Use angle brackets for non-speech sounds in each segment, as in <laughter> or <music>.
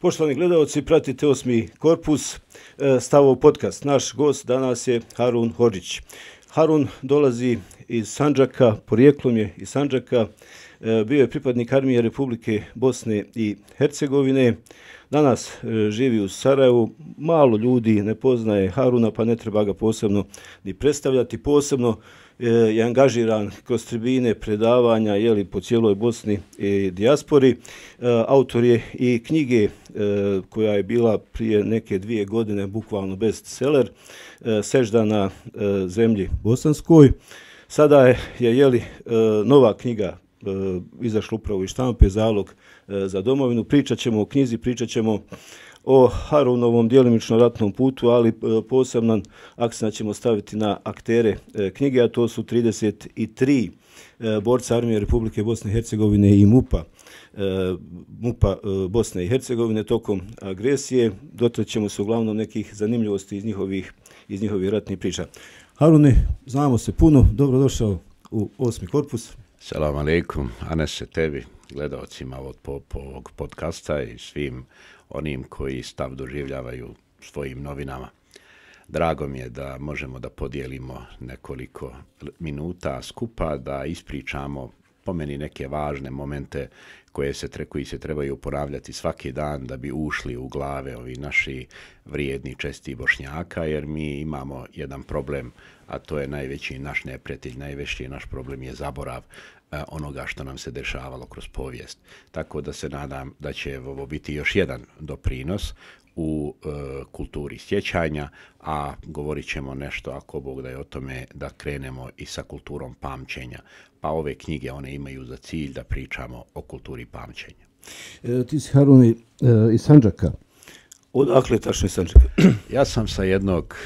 Poštovani gledalci, pratite osmi korpus e, Stavo podcast. Naš gost danas je Harun Hođić. Harun dolazi iz Sanđaka, porijeklom je iz Sanđaka. E, bio je pripadnik armije Republike Bosne i Hercegovine. Danas e, živi u Sarajevu. Malo ljudi ne poznaje Haruna, pa ne treba ga posebno ni predstavljati. Posebno E, je angažiran kroz tribine predavanja jeli, po cijeloj Bosni i dijaspori. E, autor je i knjige e, koja je bila prije neke dvije godine bukvalno bestseller, sežda na zemlji bosanskoj. Sada je jeli, nova knjiga izašla upravo iz štampe, zalog za domovinu. Pričat ćemo o knjizi, pričat ćemo o Harunovom dijelimično ratnom putu, ali e, posebno aksena ćemo staviti na aktere e, knjige, a to su 33 e, borca Armije Republike Bosne i Hercegovine i MUPA. MUPA Bosne i Hercegovine tokom agresije. Dotrećemo se uglavnom nekih zanimljivosti iz njihovih, iz njihovih ratnih priča. Harune, znamo se puno, dobrodošao u osmi korpus. Salam aleikum, a se tebi, gledalcima od ovog podcasta i svim onim koji stav doživljavaju svojim novinama. Drago mi je da možemo da podijelimo nekoliko minuta skupa, da ispričamo pomeni neke važne momente koje se, tre, koji se trebaju uporavljati svaki dan da bi ušli u glave ovi naši vrijedni česti bošnjaka, jer mi imamo jedan problem, a to je najveći naš neprijatelj, najveći naš problem je zaborav onoga što nam se dešavalo kroz povijest. Tako da se nadam da će ovo biti još jedan doprinos u e, kulturi sjećanja, a govorit ćemo nešto, ako Bog da je o tome, da krenemo i sa kulturom pamćenja. Pa ove knjige, one imaju za cilj da pričamo o kulturi pamćenja. E, ti si Haruni e, iz Sanđaka. Odakle tačno iz Sanđaka? <clears throat> ja sam sa jednog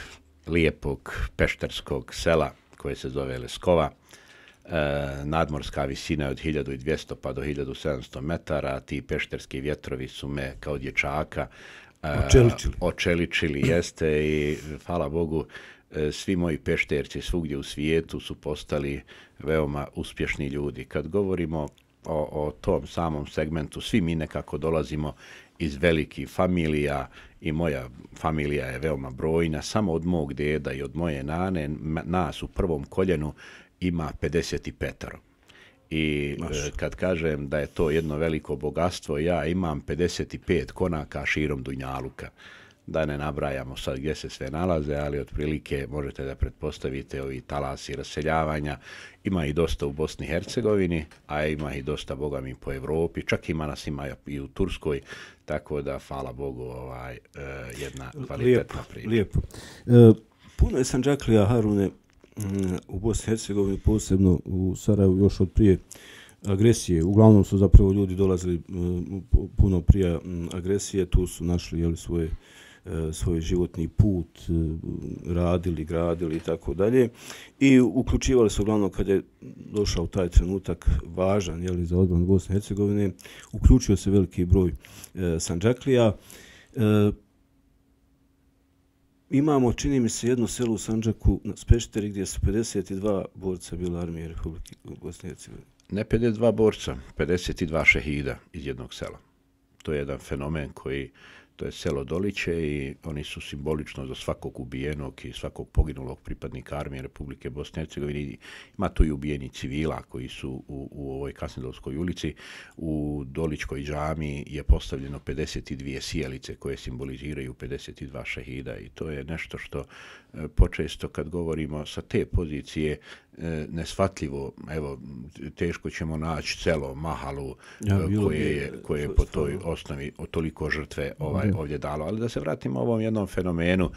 lijepog pešterskog sela koje se zove Leskova. E, nadmorska visina je od 1200 pa do 1700 metara, ti pešterski vjetrovi su me kao dječaka e, očeličili, očeličili <clears throat> jeste i hvala Bogu e, svi moji pešterci svugdje u svijetu su postali veoma uspješni ljudi. Kad govorimo o, o tom samom segmentu, svi mi nekako dolazimo iz velikih familija i moja familija je veoma brojna. Samo od mog deda i od moje nane, nas u prvom koljenu ima 55. I Maša. E, kad kažem da je to jedno veliko bogatstvo, ja imam 55 konaka širom Dunjaluka. Da ne nabrajamo sad gdje se sve nalaze, ali otprilike možete da pretpostavite ovi talasi raseljavanja. Ima i dosta u Bosni i Hercegovini, a ima i dosta, boga mi, po Evropi. Čak ima nas ima i u Turskoj, tako da, hvala Bogu, ovaj, e, jedna kvalitetna priča. Lijepo, lijepo. E, puno je Sanđaklija, Harune, u Bosni i Hercegovini, posebno u Sarajevu još od prije agresije. Uglavnom su zapravo ljudi dolazili puno prije agresije, tu su našli jeli, svoje e, svoj životni put, e, radili, gradili i tako dalje. I uključivali su uglavnom kad je došao taj trenutak važan jeli, za odbranu Bosne i Hercegovine, uključio se veliki broj e, Sanđaklija. E, Imamo, čini mi se, jednu selu u Sanđaku, na Spešteri, gdje su 52 borca bila armije Republike Bosne i Hercegovine. Ne 52 borca, 52 šehida iz jednog sela. To je jedan fenomen koji to je selo Doliće i oni su simbolično za svakog ubijenog i svakog poginulog pripadnika armije Republike Bosne i Hercegovine. Ima tu i ubijeni civila koji su u, u ovoj Kasnedolskoj ulici. U Doličkoj džami je postavljeno 52 sjelice koje simboliziraju 52 šehida i to je nešto što E, počesto kad govorimo sa te pozicije e, nesvatljivo, evo, teško ćemo naći celo mahalu ja, koje, je, koje je po toj osnovi toliko žrtve ovaj, ovdje dalo. Ali da se vratimo ovom jednom fenomenu,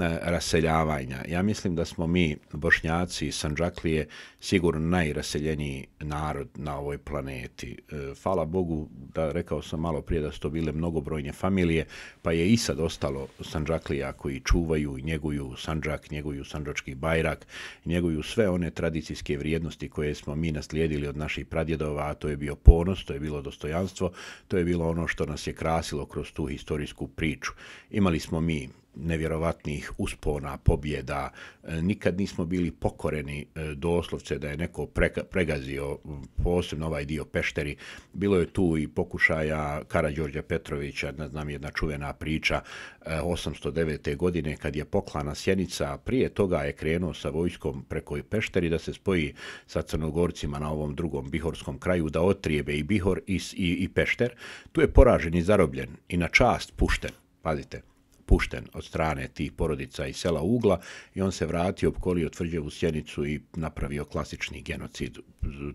E, raseljavanja. Ja mislim da smo mi, bošnjaci i Sanđaklije, sigurno najraseljeniji narod na ovoj planeti. E, hvala Bogu, da rekao sam malo prije da su to bile mnogobrojne familije, pa je i sad ostalo Sanđaklija koji čuvaju, i njeguju Sanđak, njeguju Sanđački bajrak, njeguju sve one tradicijske vrijednosti koje smo mi naslijedili od naših pradjedova, a to je bio ponos, to je bilo dostojanstvo, to je bilo ono što nas je krasilo kroz tu historijsku priču. Imali smo mi nevjerovatnih uspona, pobjeda. E, nikad nismo bili pokoreni e, doslovce da je neko pregazio posebno ovaj dio pešteri. Bilo je tu i pokušaja Kara Đorđa Petrovića, ne znam, jedna čuvena priča, 809. E, godine kad je poklana Sjenica, prije toga je krenuo sa vojskom preko i pešteri da se spoji sa Crnogorcima na ovom drugom Bihorskom kraju, da otrijebe i Bihor i, i, i pešter. Tu je poražen i zarobljen i na čast pušten. Pazite, pušten od strane tih porodica i sela Ugla i on se vratio, opkolio tvrđevu sjenicu i napravio klasični genocid.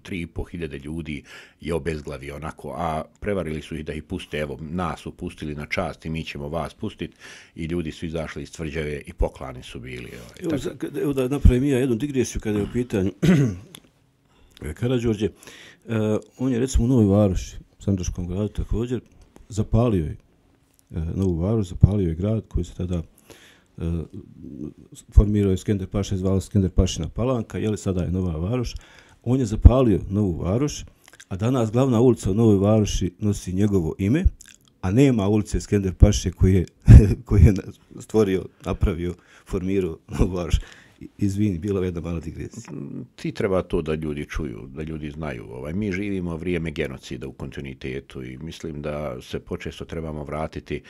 Tri i po hiljade ljudi je obezglavio onako, a prevarili su ih da ih puste, evo, nas upustili na čast i mi ćemo vas pustiti i ljudi su izašli iz tvrđave i poklani su bili. Evo, evo, za, evo da napravim ja jednu digresiju kada je u pitanju <clears throat> Karadžorđe, uh, e, on je recimo u Novoj Varoši, Sandroškom gradu također, zapalio je Eh, Novu Varu, zapalio je grad koji se tada eh, formirao je Skender Paša, zvala Skender Pašina Palanka, je sada je Nova Varoš, on je zapalio Novu Varoš, a danas glavna ulica u Novoj Varoši nosi njegovo ime, a nema ulice Skender Paše koji je, <laughs> koji je stvorio, napravio, formirao Novu Varošu izvini, bila je jedna mala digresija. Ti treba to da ljudi čuju, da ljudi znaju. Ovaj, mi živimo vrijeme genocida u kontinuitetu i mislim da se počesto trebamo vratiti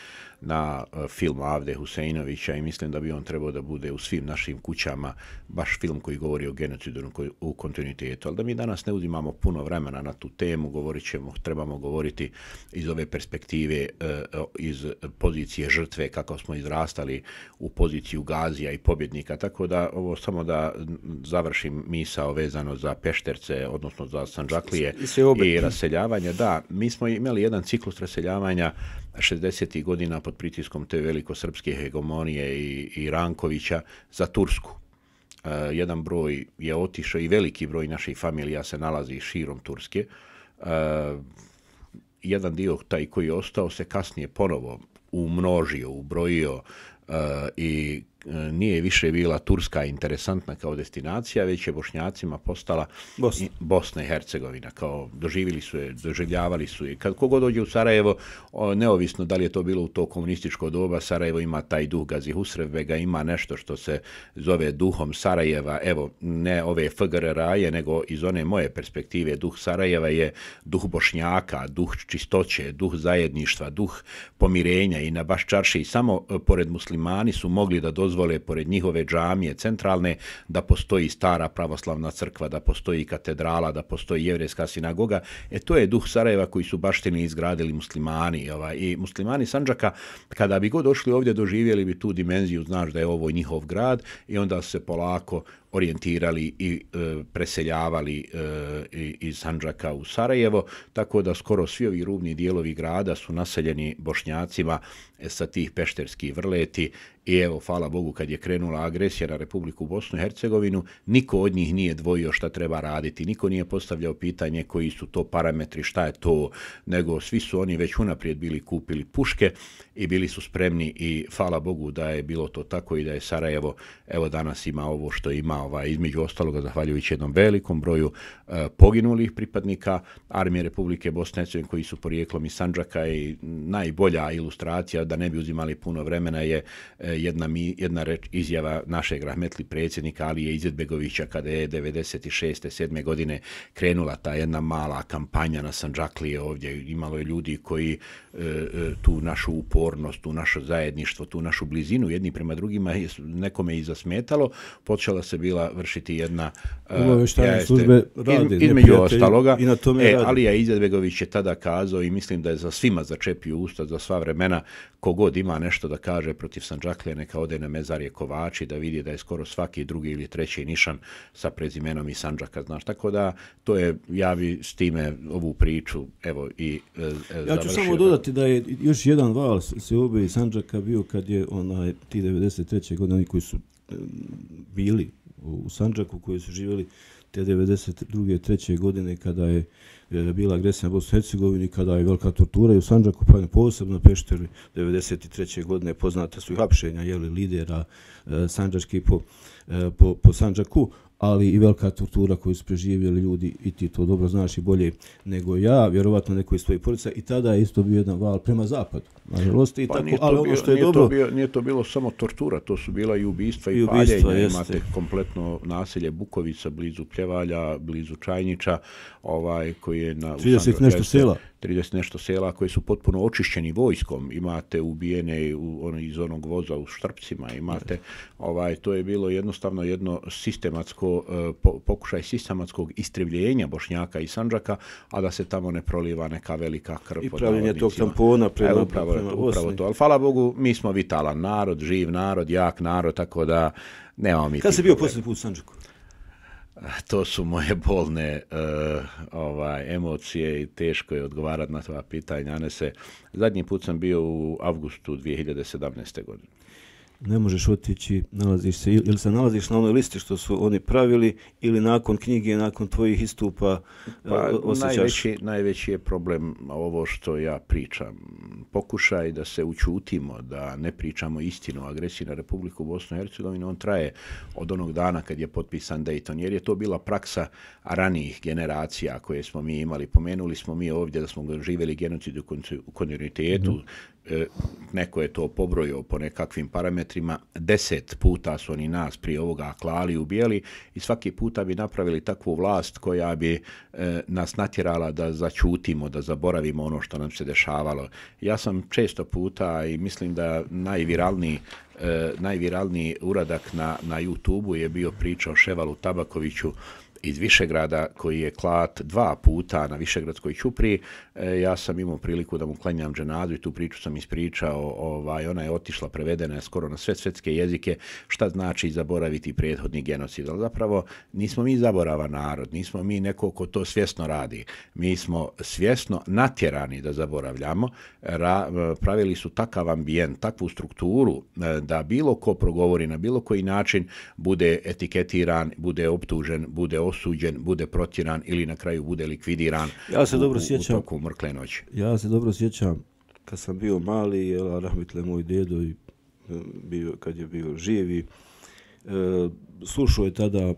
na e, film Avde Huseinovića i mislim da bi on trebao da bude u svim našim kućama baš film koji govori o genocidu u kontinuitetu. Ali da mi danas ne uzimamo puno vremena na tu temu, govorit ćemo, trebamo govoriti iz ove perspektive, e, e, iz pozicije žrtve, kako smo izrastali u poziciju Gazija i pobjednika. Tako da, ovo samo da završim misa ovezano za Pešterce, odnosno za Sanđaklije i, i raseljavanje. Da, mi smo imali jedan ciklus raseljavanja 60. godina pod pritiskom te veliko srpske hegemonije i, i Rankovića za Tursku. E, jedan broj je otišao i veliki broj naših familija se nalazi širom Turske. E, jedan dio taj koji je ostao se kasnije ponovo umnožio, ubrojio e, i E, nije više bila turska interesantna kao destinacija, već je bošnjacima postala Bosna, i, Bosna i Hercegovina. Kao doživili su je, doživljavali su je. Kad kogo dođe u Sarajevo, o, neovisno da li je to bilo u to komunističko doba, Sarajevo ima taj duh Gazi ga ima nešto što se zove duhom Sarajeva. Evo, ne ove FGR raje, nego iz one moje perspektive, duh Sarajeva je duh bošnjaka, duh čistoće, duh zajedništva, duh pomirenja i na baš čarši. Samo e, pored muslimani su mogli da dozvoje dozvole pored njihove džamije centralne da postoji stara pravoslavna crkva, da postoji katedrala, da postoji jevreska sinagoga. E to je duh Sarajeva koji su baštini izgradili muslimani. Ovaj. I muslimani Sanđaka, kada bi god došli ovdje, doživjeli bi tu dimenziju, znaš da je ovo njihov grad i onda se polako orijentirali i e, preseljavali e, iz Sanđaka u Sarajevo, tako da skoro svi ovi rubni dijelovi grada su naseljeni bošnjacima e, sa tih pešterskih vrleti I evo, hvala Bogu, kad je krenula agresija na Republiku Bosnu i Hercegovinu, niko od njih nije dvojio šta treba raditi, niko nije postavljao pitanje koji su to parametri, šta je to, nego svi su oni već unaprijed bili kupili puške i bili su spremni i hvala Bogu da je bilo to tako i da je Sarajevo evo danas ima ovo što ima ovaj, između ostaloga zahvaljujući jednom velikom broju e, poginulih pripadnika Armije Republike Bosne i koji su porijeklom iz Sanđaka i najbolja ilustracija da ne bi uzimali puno vremena je e, jedna, mi, jedna reč, izjava našeg rahmetli predsjednika Alije Izetbegovića kada je 96. 7. godine krenula ta jedna mala kampanja na Sanđaklije ovdje imalo je ljudi koji e, e tu našu upor odgovornost, tu naše zajedništvo, tu našu blizinu jedni prema drugima je nekome i zasmetalo, počela se bila vršiti jedna... Uh, e, ja službe radi, iz, između ostaloga, i na tome e, radi. Alija Izetbegović je tada kazao i mislim da je za svima začepio usta za sva vremena, kogod ima nešto da kaže protiv Sanđaklije, neka ode na mezarje Kovači da vidi da je skoro svaki drugi ili treći nišan sa prezimenom i Sanđaka, znaš. Tako da, to je, javi bi s time ovu priču, evo, i e, e Ja ću završio. samo dodati da je još jedan val se obe iz Sanđaka bio kad je onaj ti 93. godine, oni koji su bili u Sanđaku, koji su živjeli te 92. 3. godine kada je, e, bila agresija na Bosnu Hercegovini, kada je velika tortura i u Sanđaku, pa posebno na Pešteru 93. godine poznata su i hapšenja jeli, lidera e, Sanđački e, po, po, po Sanđaku, ali i velika tortura koju su preživjeli ljudi i ti to dobro znaš i bolje nego ja, vjerovatno neko iz svojih porica i tada je isto bio jedan val prema zapadu. Nažalost, i pa tako, ali ono što je nije dobro... To bio, nije to bilo samo tortura, to su bila i ubistva i, i ubistva, paljenja. Jeste. Imate kompletno naselje Bukovica, blizu Pljevalja, blizu Čajnića, ovaj, koji je na... 30 nešto sela. 30 nešto sela koji su potpuno očišćeni vojskom. Imate ubijene u, on, iz onog voza u Štrpcima. Imate, ovaj, to je bilo jednostavno jedno sistematsko, e, po, pokušaj sistematskog istrivljenja Bošnjaka i Sanđaka, a da se tamo ne proliva neka velika krv. I pravljenje tog tampona pred, Evo, problema to, u Upravo to, ali hvala Bogu, mi smo vitalan narod, živ narod, jak narod, tako da nema mi... Kada si bio posljednji put u Sanđaku? Eh, to su moje bolne uh, ovaj, emocije i teško je odgovarati na tva pitanja. Ne se, zadnji put sam bio u avgustu 2017. godine ne možeš otići, nalaziš se ili se nalaziš na onoj listi što su oni pravili ili nakon knjige, nakon tvojih istupa e, pa, osjećaš... Najveći, najveći je problem ovo što ja pričam. Pokušaj da se učutimo, da ne pričamo istinu o agresiji na Republiku Bosnu i Hercegovine, on traje od onog dana kad je potpisan Dayton, jer je to bila praksa ranijih generacija koje smo mi imali. Pomenuli smo mi ovdje da smo živjeli genocid u kontinuitetu, mm -hmm. E, neko je to pobrojio po nekakvim parametrima, deset puta su oni nas pri ovoga klali i ubijali i svaki puta bi napravili takvu vlast koja bi e, nas natjerala da začutimo, da zaboravimo ono što nam se dešavalo. Ja sam često puta i mislim da najviralniji e, najviralniji uradak na, na YouTube-u je bio priča o Ševalu Tabakoviću iz Višegrada koji je klat dva puta na Višegradskoj Ćupri. E, ja sam imao priliku da mu klanjam dženazu i tu priču sam ispričao. Ovaj, ona je otišla, prevedena je skoro na sve svetske jezike. Šta znači zaboraviti prethodni genocid? Ali zapravo nismo mi zaborava narod, nismo mi neko ko to svjesno radi. Mi smo svjesno natjerani da zaboravljamo. Ra pravili su takav ambijent, takvu strukturu e, da bilo ko progovori na bilo koji način bude etiketiran, bude optužen, bude osuđen, bude protiran ili na kraju bude likvidiran ja se u, dobro sjećam, u toku mrkle noći. Ja se dobro sjećam kad sam bio mali, jel, rahmetle moj dedo, i, e, bio, kad je bio živi, e, slušao je tada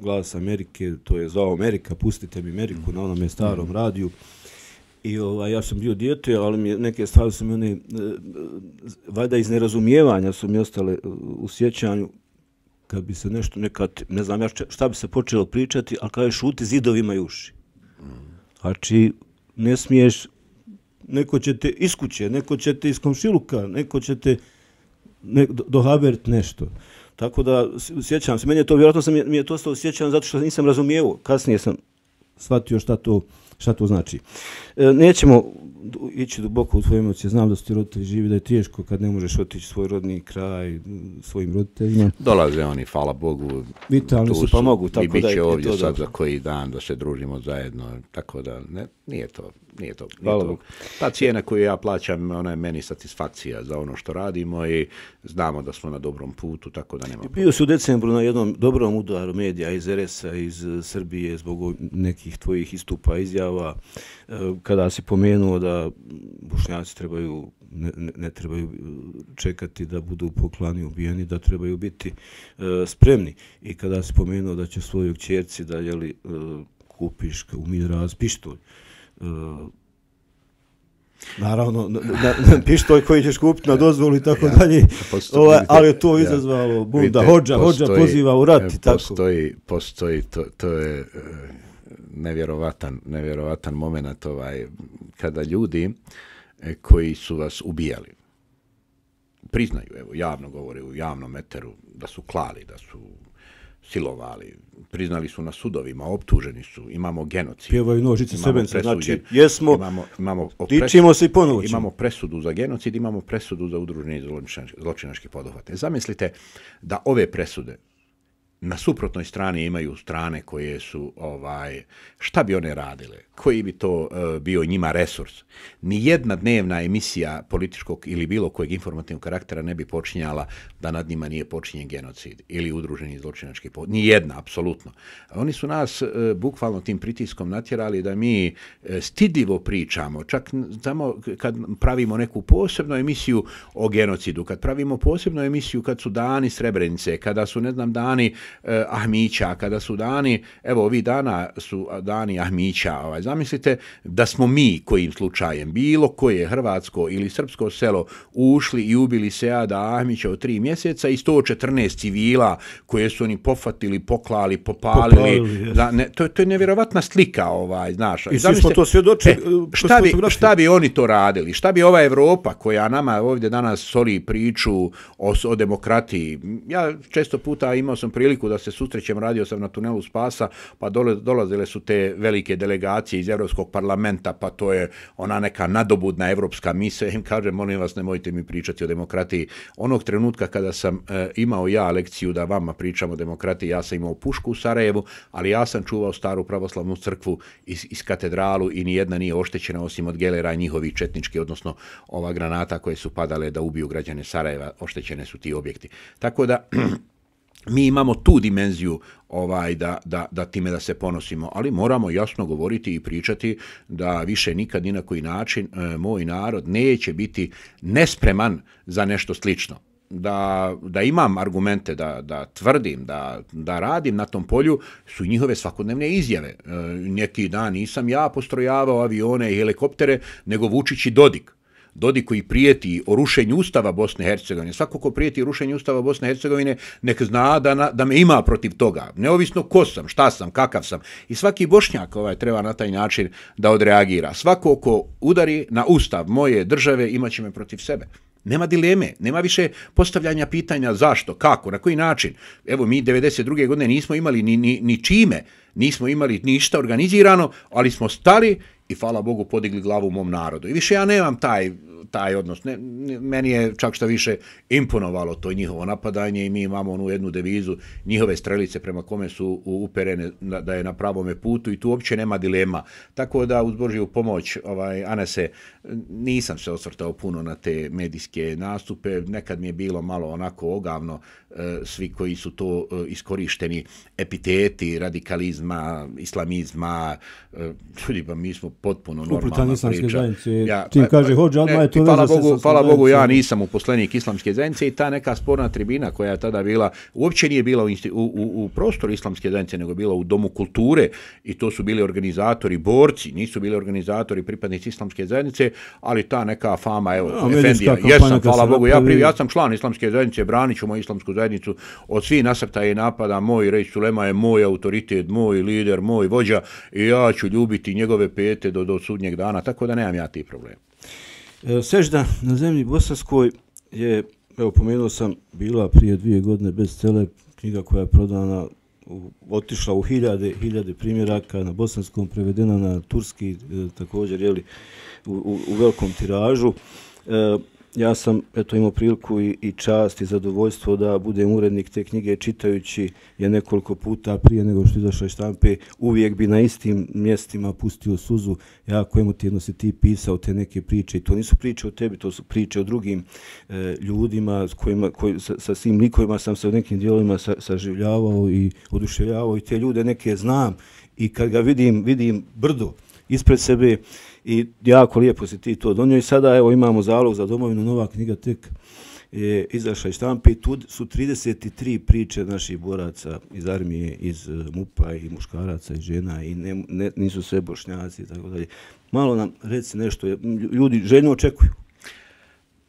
glas Amerike, to je zvao Amerika, pustite mi Ameriku na onom starom mhm. radiju. I ovaj, ja sam bio dijete, ali mi neke stvari su mi one, e, e, valjda iz nerazumijevanja su mi ostale u sjećanju, kad bi se nešto nekad, ne znam ja šta bi se počelo pričati, ali kada je šuti zidovima i uši. Znači, ne smiješ, neko će te iskuće, neko će te iz komšiluka, neko će te ne, dohabert nešto. Tako da, sjećam se, meni je to, vjerojatno sam, mi je to ostalo sjećam zato što nisam razumijevo, kasnije sam shvatio šta to... Šta to znači? E, nećemo ići duboko u tvoje emocije. Znam da su ti roditelji živi, da je teško kad ne možeš otići svoj rodni kraj svojim roditeljima. Dolaze oni, hvala Bogu. Vitalni su, pa Tako I bit će da ovdje sad za koji dan da se družimo zajedno. Tako da, ne, nije to, nije to. Nije to. Ta cijena koju ja plaćam, ona je meni satisfakcija za ono što radimo i znamo da smo na dobrom putu, tako da nema problema. Bio si u decembru na jednom dobrom udaru medija iz RS-a, iz eh, Srbije, zbog nekih tvojih istupa, izjava, eh, kada si pomenuo da bušnjaci trebaju Ne, ne trebaju eh, čekati da budu poklani ubijeni, da trebaju biti spremni. I kada si pomenuo da će svojog čerci da jeli, e, kupiš umiraz pištolj, E, naravno, na, na, na <laughs> pištolj koji ćeš kupiti na dozvolu i tako ja, dalje, postoji, Ova, ali to izazvalo ja, bunda, vidite, hođa, postoji, hođa poziva u rat i e, tako. Postoji, postoji, to, to je e, nevjerovatan, nevjerovatan moment ovaj, kada ljudi koji su vas ubijali, priznaju, evo, javno govore u javnom eteru da su klali, da su silovali, priznali su na sudovima, optuženi su, imamo genocid. Pjevaju nožice sebe, znači jesmo, imamo, imamo tičimo se i ponovo Imamo presudu za genocid, imamo presudu za udruženje zločinačke podohvate. Zamislite da ove presude na suprotnoj strani imaju strane koje su, ovaj, šta bi one radile? koji bi to e, bio njima resurs. Ni jedna dnevna emisija političkog ili bilo kojeg informativnog karaktera ne bi počinjala da nad njima nije počinjen genocid ili udruženi zločinački pod. Ni jedna, apsolutno. Oni su nas e, bukvalno tim pritiskom natjerali da mi e, stidivo pričamo, čak samo kad pravimo neku posebnu emisiju o genocidu, kad pravimo posebnu emisiju kad su dani Srebrenice, kada su, ne znam, dani Ahmića, kada su dani, evo, ovi dana su dani Ahmića, ovaj, zamislite da smo mi, kojim slučajem, bilo koje hrvatsko ili srpsko selo, ušli i ubili se Seada Ahmića od tri mjeseca i 114 civila koje su oni pofatili, poklali, popalili. popalili da, ne, to, to je nevjerovatna slika, ovaj, znaš. I svi smo to svjedoči. E, šta, bi, šta bi oni to radili? Šta bi ova Evropa koja nama ovdje danas soli priču o, o demokratiji? Ja često puta imao sam priliku da se sutrećem, radio sam na tunelu Spasa, pa dole, dolazile su te velike delegacije delegacije iz Evropskog parlamenta, pa to je ona neka nadobudna evropska misija. Im kažem, molim vas, nemojte mi pričati o demokratiji. Onog trenutka kada sam e, imao ja lekciju da vama pričamo o demokratiji, ja sam imao pušku u Sarajevu, ali ja sam čuvao staru pravoslavnu crkvu iz, iz katedralu i nijedna nije oštećena osim od gelera njihovi četnički, odnosno ova granata koje su padale da ubiju građane Sarajeva, oštećene su ti objekti. Tako da, <clears throat> mi imamo tu dimenziju ovaj da, da, da time da se ponosimo, ali moramo jasno govoriti i pričati da više nikad ni na koji način e, moj narod neće biti nespreman za nešto slično. Da, da imam argumente, da, da tvrdim, da, da radim na tom polju, su njihove svakodnevne izjave. E, neki dan nisam ja postrojavao avione i helikoptere, nego vučići Dodik. Dodi koji prijeti o rušenju Ustava Bosne i Hercegovine, svako ko prijeti rušenju Ustava Bosne i Hercegovine, nek zna da, na, da me ima protiv toga, neovisno ko sam, šta sam, kakav sam. I svaki bošnjak ovaj, treba na taj način da odreagira. Svako ko udari na Ustav moje države, će me protiv sebe. Nema dileme, nema više postavljanja pitanja zašto, kako, na koji način. Evo mi 92. godine nismo imali ni, ni, ni čime, nismo imali ništa organizirano, ali smo stali i fala Bogu podigli glavu mom narodu. I više ja nemam taj, taj odnos. Ne, ne, meni je čak što više imponovalo to njihovo napadanje i mi imamo onu jednu devizu njihove strelice prema kome su uperene da, da je na pravome putu i tu uopće nema dilema. Tako da uz Božiju pomoć ovaj, Anese nisam se osvrtao puno na te medijske nastupe. Nekad mi je bilo malo onako ogavno e, svi koji su to e, iskorišteni epiteti radikalizma, islamizma, e, ljudi pa mi smo potpuno normalna priča. Uplitan islamske zajednice, ja, tim pa, kaže pa, hođa, odmah je to veza sa Bogu, Hvala Bogu, ja nisam uposlenik islamske zajednice i ta neka sporna tribina koja je tada bila, uopće nije bila u, u, u prostoru islamske zajednice, nego bila u domu kulture i to su bili organizatori, borci, nisu bili organizatori pripadnici islamske zajednice, ali ta neka fama, evo, ja, Efendija, jesam, hvala Bogu, ja, ja sam član islamske zajednice, branit ću moju islamsku zajednicu od svih nasrtaja i napada, moj rej Sulema je moj autoritet, moj lider, moj vođa i ja ću ljubiti njegove pete do, do sudnjeg dana, tako da nemam ja ti problem. E, sežda na zemlji Bosanskoj je, evo pomenuo sam, bila prije dvije godine bez cele knjiga koja je prodana, u, otišla u hiljade, hiljade primjeraka na bosanskom, prevedena na turski, e, također, jeli, u, u, u velikom tiražu. E, ja sam eto, imao priliku i, i čast i zadovoljstvo da budem urednik te knjige čitajući je nekoliko puta prije nego što izašla iz štampe uvijek bi na istim mjestima pustio suzu ja kojemu tjedno si ti pisao te neke priče i to nisu priče o tebi to su priče o drugim e, ljudima s kojima, koj, sa, sa svim likovima sam se u nekim dijelovima sa, saživljavao i oduševljavao i te ljude neke znam i kad ga vidim, vidim brdo ispred sebe i jako lijepo si ti to donio i sada evo imamo zalog za domovinu, nova knjiga tek je izašla iz štampi tu su 33 priče naših boraca iz armije, iz e, MUPA i muškaraca i žena i ne, ne, nisu sve bošnjaci i tako dalje. Malo nam reci nešto, ljudi željno očekuju.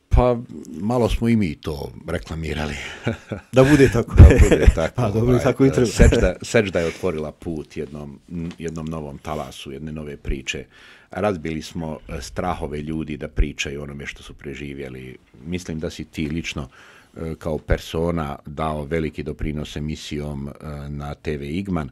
Pa malo smo i mi to reklamirali. <laughs> da bude tako. da bude <laughs> tako. pa dobro, ovaj, tako i treba. sečda, sečda je otvorila put jednom, jednom novom talasu, jedne nove priče razbili smo e, strahove ljudi da pričaju onome što su preživjeli. Mislim da si ti lično e, kao persona dao veliki doprinos emisijom e, na TV Igman.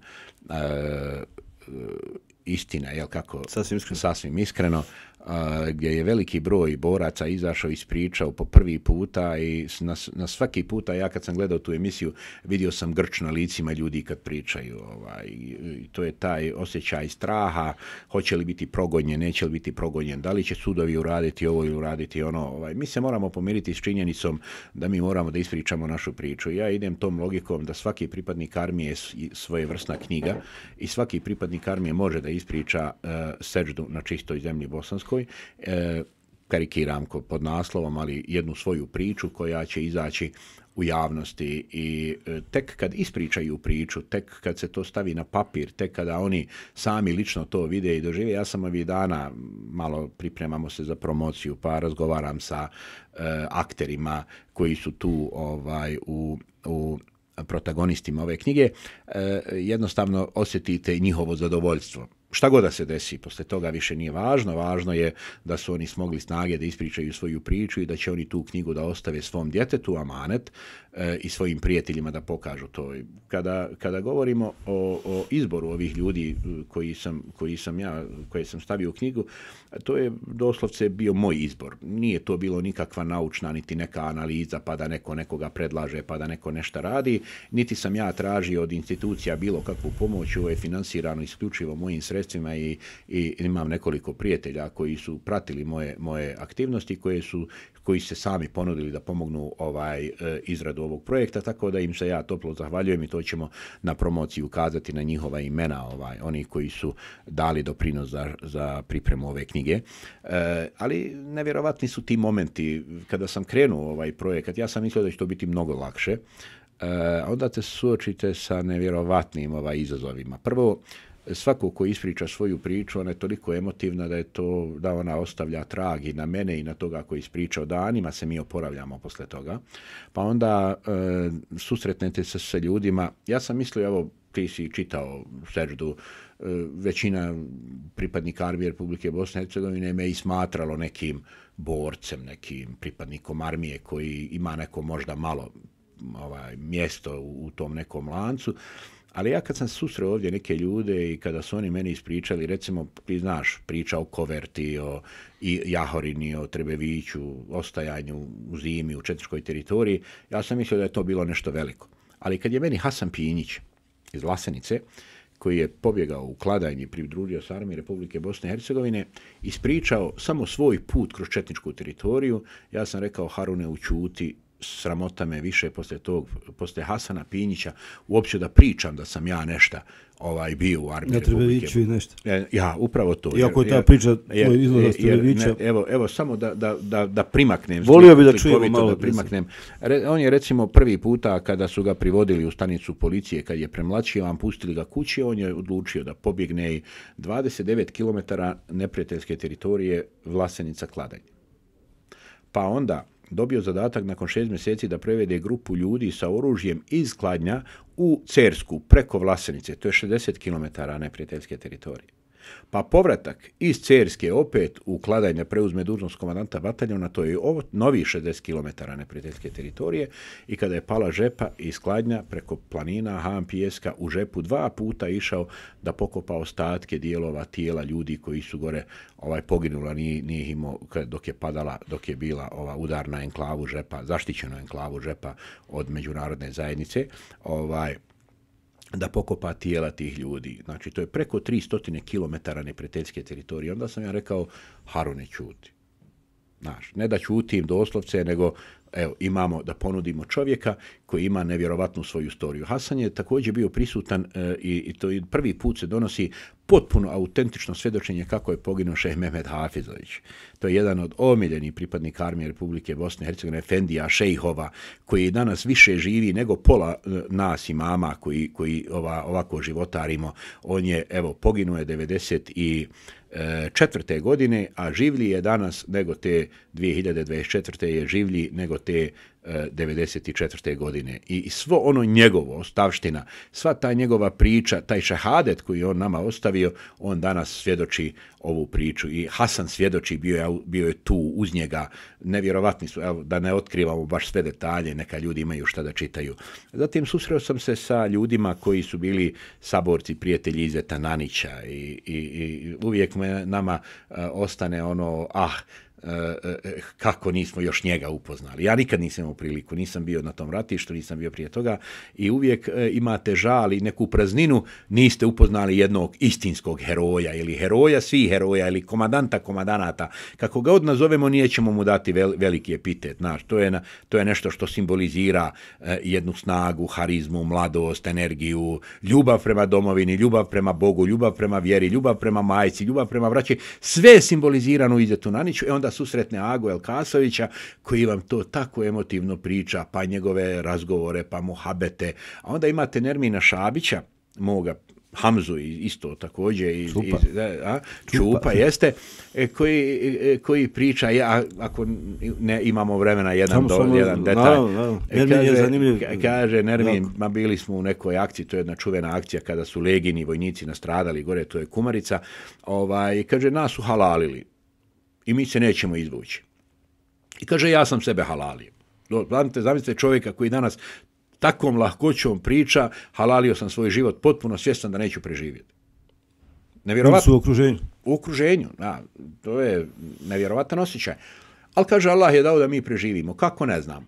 Istina, jel kako? Sasvim iskreno. Sasvim iskreno a, gdje je veliki broj boraca izašao iz priča po prvi puta i na, na svaki puta ja kad sam gledao tu emisiju vidio sam grč na licima ljudi kad pričaju ovaj, i to je taj osjećaj straha hoće li biti progonjen, neće li biti progonjen da li će sudovi uraditi ovo ili uraditi ono ovaj. mi se moramo pomiriti s činjenicom da mi moramo da ispričamo našu priču ja idem tom logikom da svaki pripadnik armije je svoje vrsna knjiga i svaki pripadnik armije može da ispriča uh, e, seđdu na čistoj zemlji Bosanskoj Hrvatskoj, e, karikiram pod naslovom, ali jednu svoju priču koja će izaći u javnosti i e, tek kad ispričaju priču, tek kad se to stavi na papir, tek kada oni sami lično to vide i dožive, ja sam ovih dana, malo pripremamo se za promociju, pa razgovaram sa e, akterima koji su tu ovaj u, u protagonistima ove knjige, e, jednostavno osjetite njihovo zadovoljstvo šta god da se desi, posle toga više nije važno, važno je da su oni smogli snage da ispričaju svoju priču i da će oni tu knjigu da ostave svom djetetu, amanet, e, i svojim prijateljima da pokažu to. Kada, kada govorimo o, o izboru ovih ljudi e, koji sam, koji sam ja, koje sam stavio u knjigu, to je doslovce bio moj izbor. Nije to bilo nikakva naučna, niti neka analiza, pa da neko nekoga predlaže, pa da neko nešto radi, niti sam ja tražio od institucija bilo kakvu pomoć, ovo je finansirano isključivo mojim sredstvima i, i imam nekoliko prijatelja koji su pratili moje, moje aktivnosti, koje su koji se sami ponudili da pomognu ovaj e, izradu ovog projekta, tako da im se ja toplo zahvaljujem i to ćemo na promociji ukazati na njihova imena, ovaj, oni koji su dali doprinos za, za pripremu ove knjige. E, ali nevjerovatni su ti momenti kada sam krenuo ovaj projekat, ja sam mislio da će to biti mnogo lakše, e, onda te suočite sa nevjerovatnim ovaj, izazovima. Prvo, svako ko ispriča svoju priču, ona je toliko emotivna da je to da ona ostavlja trag i na mene i na toga koji ispriča o danima se mi oporavljamo posle toga. Pa onda e, susretnete se sa ljudima. Ja sam mislio, evo, ti si čitao Serđu, e, većina pripadnika Armije Republike Bosne i Hercegovine me i smatralo nekim borcem, nekim pripadnikom armije koji ima neko možda malo ovaj mjesto u, u tom nekom lancu. E, Ali ja kad sam susreo ovdje neke ljude i kada su oni meni ispričali, recimo, ti znaš, priča o koverti, o i Jahorini, o Trebeviću, o stajanju u zimi u četničkoj teritoriji, ja sam mislio da je to bilo nešto veliko. Ali kad je meni Hasan Pinić iz Lasenice, koji je pobjegao u kladanj i pridružio s armiji Republike Bosne i Hercegovine, ispričao samo svoj put kroz četničku teritoriju, ja sam rekao, Harune, učuti, sramota me više posle tog, posle Hasana Pinića uopšte da pričam da sam ja nešto ovaj bio u armiji. Ja treba vići nešto. E, ja, upravo to. ja je ta priča jer, tvoj izgleda s Trebevića. Evo, evo, samo da, da, da, da primaknem. Volio bih da čujem malo. Da primaknem. Re, on je recimo prvi puta kada su ga privodili u stanicu policije, kad je premlačio, vam pustili ga kući, on je odlučio da pobjegne 29 km neprijateljske teritorije Vlasenica-Kladanje. Pa onda, dobio zadatak nakon šest mjeseci da prevede grupu ljudi sa oružjem iz Kladnja u Cersku preko Vlasenice. To je 60 km neprijateljske teritorije. Pa povratak iz Cerske opet u kladanje preuzme dužnost komandanta bataljona, to je ovo novi 60 km neprijateljske teritorije i kada je pala žepa i skladnja preko planina Han Pijeska u žepu dva puta išao da pokopa ostatke dijelova tijela ljudi koji su gore ovaj poginula, ni nije himo dok je padala, dok je bila ova udarna enklavu žepa, zaštićena enklavu žepa od međunarodne zajednice, ovaj, da pokopa tijela tih ljudi. Znači, to je preko 300 km nepreteljske teritorije. Onda sam ja rekao, Haru ne čuti. Znaš, ne da čutim doslovce, nego evo, imamo da ponudimo čovjeka koji ima nevjerovatnu svoju istoriju. Hasan je također bio prisutan e, i, i to je prvi put se donosi potpuno autentično svedočenje kako je poginuo Šejh Mehmed Hafizović. To je jedan od omiljenih pripadnika armije Republike Bosne i Hercegovine, Fendija Šejhova, koji danas više živi nego pola e, nas i mama koji, koji ova, ovako životarimo. On je, evo, poginuo je 90 i e, četvrte godine, a življi je danas nego te 2024. je življi nego te 94. E, godine i svo ono njegovo ostavština, sva ta njegova priča, taj šehadet koji on nama ostavio, on danas svjedoči ovu priču i Hasan svjedoči, bio je, bio je tu uz njega, nevjerovatni su, evo, da ne otkrivamo baš sve detalje, neka ljudi imaju šta da čitaju. Zatim susreo sam se sa ljudima koji su bili saborci, prijatelji Izeta Nanića i, i, i uvijek me nama e, ostane ono, ah, Eh, eh, kako nismo još njega upoznali. Ja nikad nisam imao priliku, nisam bio na tom ratištu, nisam bio prije toga i uvijek eh, imate žal i neku prazninu, niste upoznali jednog istinskog heroja ili heroja svi heroja ili komadanta komadanata. Kako ga odnazovemo, nije ćemo mu dati veliki epitet. Znaš, to, je to je nešto što simbolizira jednu snagu, harizmu, mladost, energiju, ljubav prema domovini, ljubav prema Bogu, ljubav prema vjeri, ljubav prema majci, ljubav prema vraći. Sve je simbolizirano u Izetu i e onda susretne Ago Elkasovića koji vam to tako emotivno priča, pa njegove razgovore, pa muhabete. A onda imate Nermina Šabića, moga Hamzu isto također iz, čupa. iz da, a, čupa. čupa jeste e, koji, e, koji priča ja ako ne imamo vremena jedan do sam jedan da, detalj da, da. E, Nermin kaže, je zanimljiv kaže Nermin ma bili smo u nekoj akciji to je jedna čuvena akcija kada su legini vojnici nastradali gore to je Kumarica ovaj kaže nas su halalili i mi se nećemo izvući. I kaže, ja sam sebe halalio. Do, zamislite, zamislite čovjeka koji danas takvom lahkoćom priča, halalio sam svoj život potpuno svjestan da neću preživjeti. Nevjerovatno. U okruženju. U okruženju, da, to je nevjerovatan osjećaj. Ali kaže, Allah je dao da mi preživimo. Kako ne znam.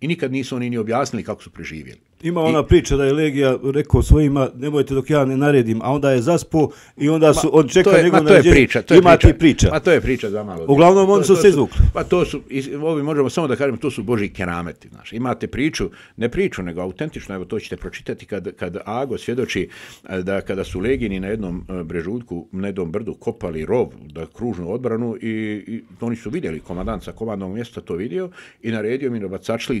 I nikad nisu oni ni objasnili kako su preživjeli. Ima ona I, priča da je Legija rekao svojima nemojte dok ja ne naredim, a onda je zaspo i onda su ma, on čeka njegovu naredinu. Ma to je priča, ima priča. ti priča. Ma to je priča za malo. Uglavnom oni su se izvukli. Pa to su, i ovi možemo samo da kažemo, to su Boži kerameti. Znaš. Imate priču, ne priču, nego autentično, evo to ćete pročitati kad, kad Ago svedoči e, da kada su Legini na jednom e, brežuljku, na jednom brdu kopali rov da kružnu odbranu i, i oni su vidjeli, komandanca komandnog mjesta to vidio i naredio mi na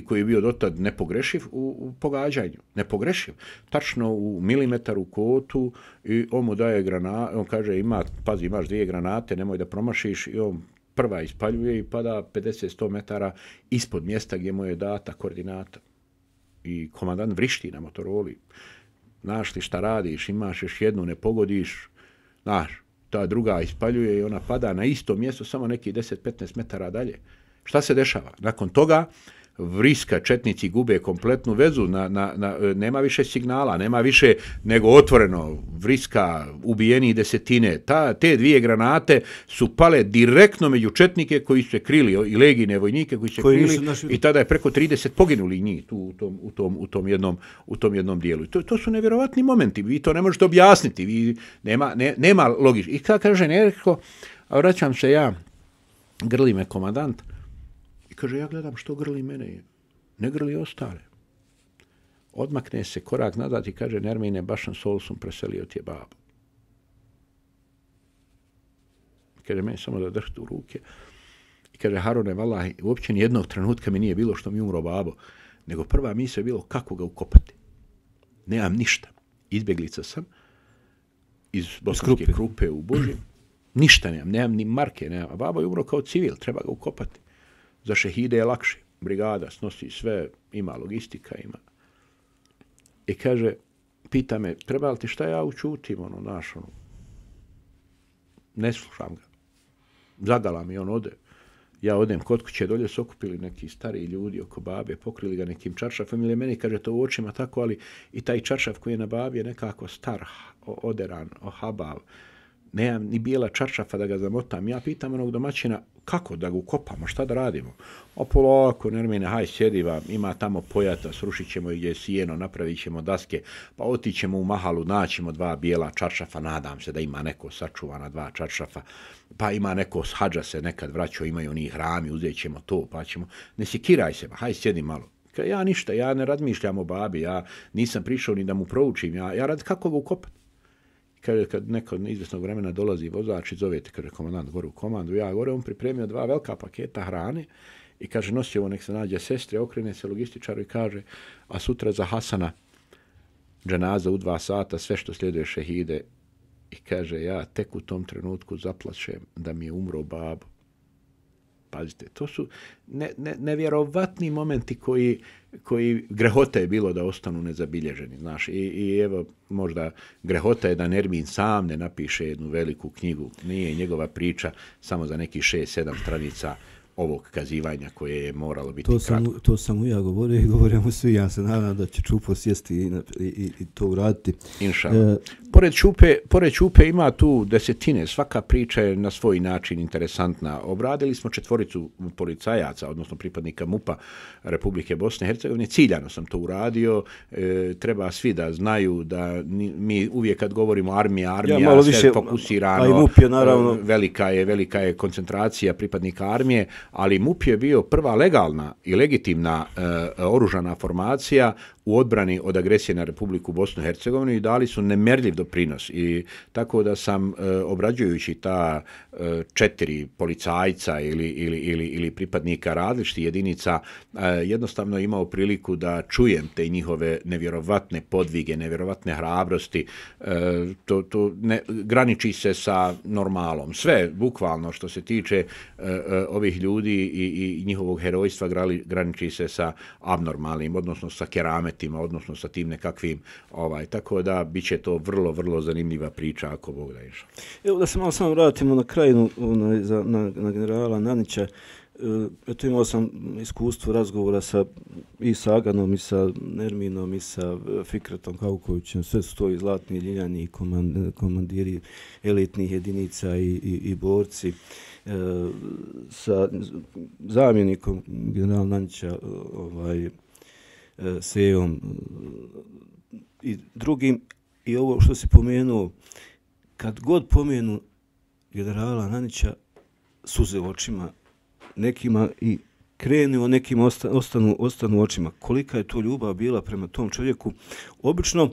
koji je bio dotad nepogrešiv u, u pogađu pogađanju, nepogrešiv, tačno u milimetar u kotu i on mu daje granate, on kaže ima, pazi imaš dvije granate, nemoj da promašiš i on prva ispaljuje i pada 50-100 metara ispod mjesta gdje mu je data koordinata. I komandant vrišti na motoroli, znaš li šta radiš, imaš još jednu, ne pogodiš, znaš, ta druga ispaljuje i ona pada na isto mjesto, samo neki 10-15 metara dalje. Šta se dešava? Nakon toga, vriska, četnici gube kompletnu vezu, na, na, na, nema više signala, nema više nego otvoreno vriska ubijeni desetine. Ta, te dvije granate su pale direktno među četnike koji su se krili i legine vojnike koji su se koji krili naši... i tada je preko 30 poginuli njih tu, u, tom, u, tom, u, tom jednom, u tom jednom dijelu. To, to su nevjerovatni momenti, vi to ne možete objasniti, vi nema, ne, nema logično. I kada kaže Nereko, vraćam se ja, grli me komandant, uh, I kaže, ja gledam što grli mene, ne grli ostale. Odmakne se korak nadat i kaže, Nermine, baš sam solusom preselio ti je babu. Kaže, meni samo da drhtu u ruke. I kaže, Harone, vallaj, uopće jednog trenutka mi nije bilo što mi umro babo, nego prva misla je bilo kako ga ukopati. Nemam ništa. Izbjeglica sam iz Bosanske krupe. krupe u Božje. ništa nemam, nemam ni marke, nemam. A babo je umro kao civil, treba ga ukopati za šehide je lakše. Brigada snosi sve, ima logistika, ima. I kaže, pita me, treba li ti šta ja učutim, ono, naš, ono, ne slušam ga. Zagala mi on ode. Ja odem kod kuće, dolje su okupili neki stari ljudi oko babe, pokrili ga nekim čaršafom, ili meni kaže to u očima tako, ali i taj čaršaf koji je na babi je nekako star, oderan, ohabav. Uh, nemam ni bijela čaršafa da ga zamotam. Ja pitam onog domaćina kako da ga ukopamo, šta da radimo? A polako, Nermine, haj sjediva, ima tamo pojata, srušit ćemo i gdje je sijeno, napravit ćemo daske, pa otićemo u mahalu, naćemo dva bijela čaršafa, nadam se da ima neko sačuvana dva čaršafa, pa ima neko shađa se nekad vraćao, imaju oni hrami, uzet ćemo to, pa ćemo, ne sikiraj se, haj sjedi malo. ja ništa, ja ne radmišljam o babi, ja nisam prišao ni da mu proučim, ja, ja rad kako ga ukopati kaže, kad neko izvesnog vremena dolazi vozač i zovete, kaže, komandant gore u komandu, ja gore, on pripremio dva velika paketa hrane i kaže, nosi ovo, nek se nađe sestre, okrene se logističaru i kaže, a sutra za Hasana, dženaza u dva sata, sve što slijeduje šehide, i kaže, ja tek u tom trenutku zaplaćem da mi je umro babo pazite, to su ne, ne, nevjerovatni momenti koji, koji grehota je bilo da ostanu nezabilježeni, znaš, i, i evo možda grehota je da Nermin sam ne napiše jednu veliku knjigu, nije njegova priča samo za neki 6-7 stranica ovog kazivanja koje je moralo biti to sam, To sam u ja govorio i govorio mu svi. Ja se nadam da će Čupo sjesti i, i, i to uraditi. Inša. E, pored, čupe, pored Čupe ima tu desetine. Svaka priča je na svoj način interesantna. Obradili smo četvoricu policajaca, odnosno pripadnika MUPA Republike Bosne i Hercegovine. Ciljano sam to uradio. E, treba svi da znaju da ni, mi uvijek kad govorimo armija, armija, ja, malo sve fokusirano. A MUP je naravno... E, velika je, velika je koncentracija pripadnika armije ali MUP je bio prva legalna i legitimna e, oružana formacija u odbrani od agresije na Republiku Bosnu i Hercegovini i dali su nemerljiv doprinos. I tako da sam e, obrađujući ta e, četiri policajca ili, ili, ili, ili pripadnika različitih jedinica, e, jednostavno imao priliku da čujem te njihove nevjerovatne podvige, nevjerovatne hrabrosti. E, to, to ne, graniči se sa normalom. Sve, bukvalno, što se tiče e, e ovih ljudi i, i njihovog herojstva, graniči se sa abnormalnim, odnosno sa keramet nametima, odnosno sa tim nekakvim, ovaj, tako da bit će to vrlo, vrlo zanimljiva priča ako Bog da išao. Evo da se malo samo vratimo na krajinu na, za, na, na generala Nanića, e, Eto imao sam iskustvo razgovora sa i sa Aganom i sa Nerminom i sa e, Fikretom Kaukovićem, sve su to i zlatni ljiljani i komand, komandiri elitnih jedinica i, i, i borci. E, sa zamjenikom generala Nanića e, ovaj, Sejom i drugim. I ovo što se pomenuo, kad god pomenu generala Nanića, suze u očima nekima i krenu o nekim ostanu, ostanu očima. Kolika je to ljubav bila prema tom čovjeku? Obično,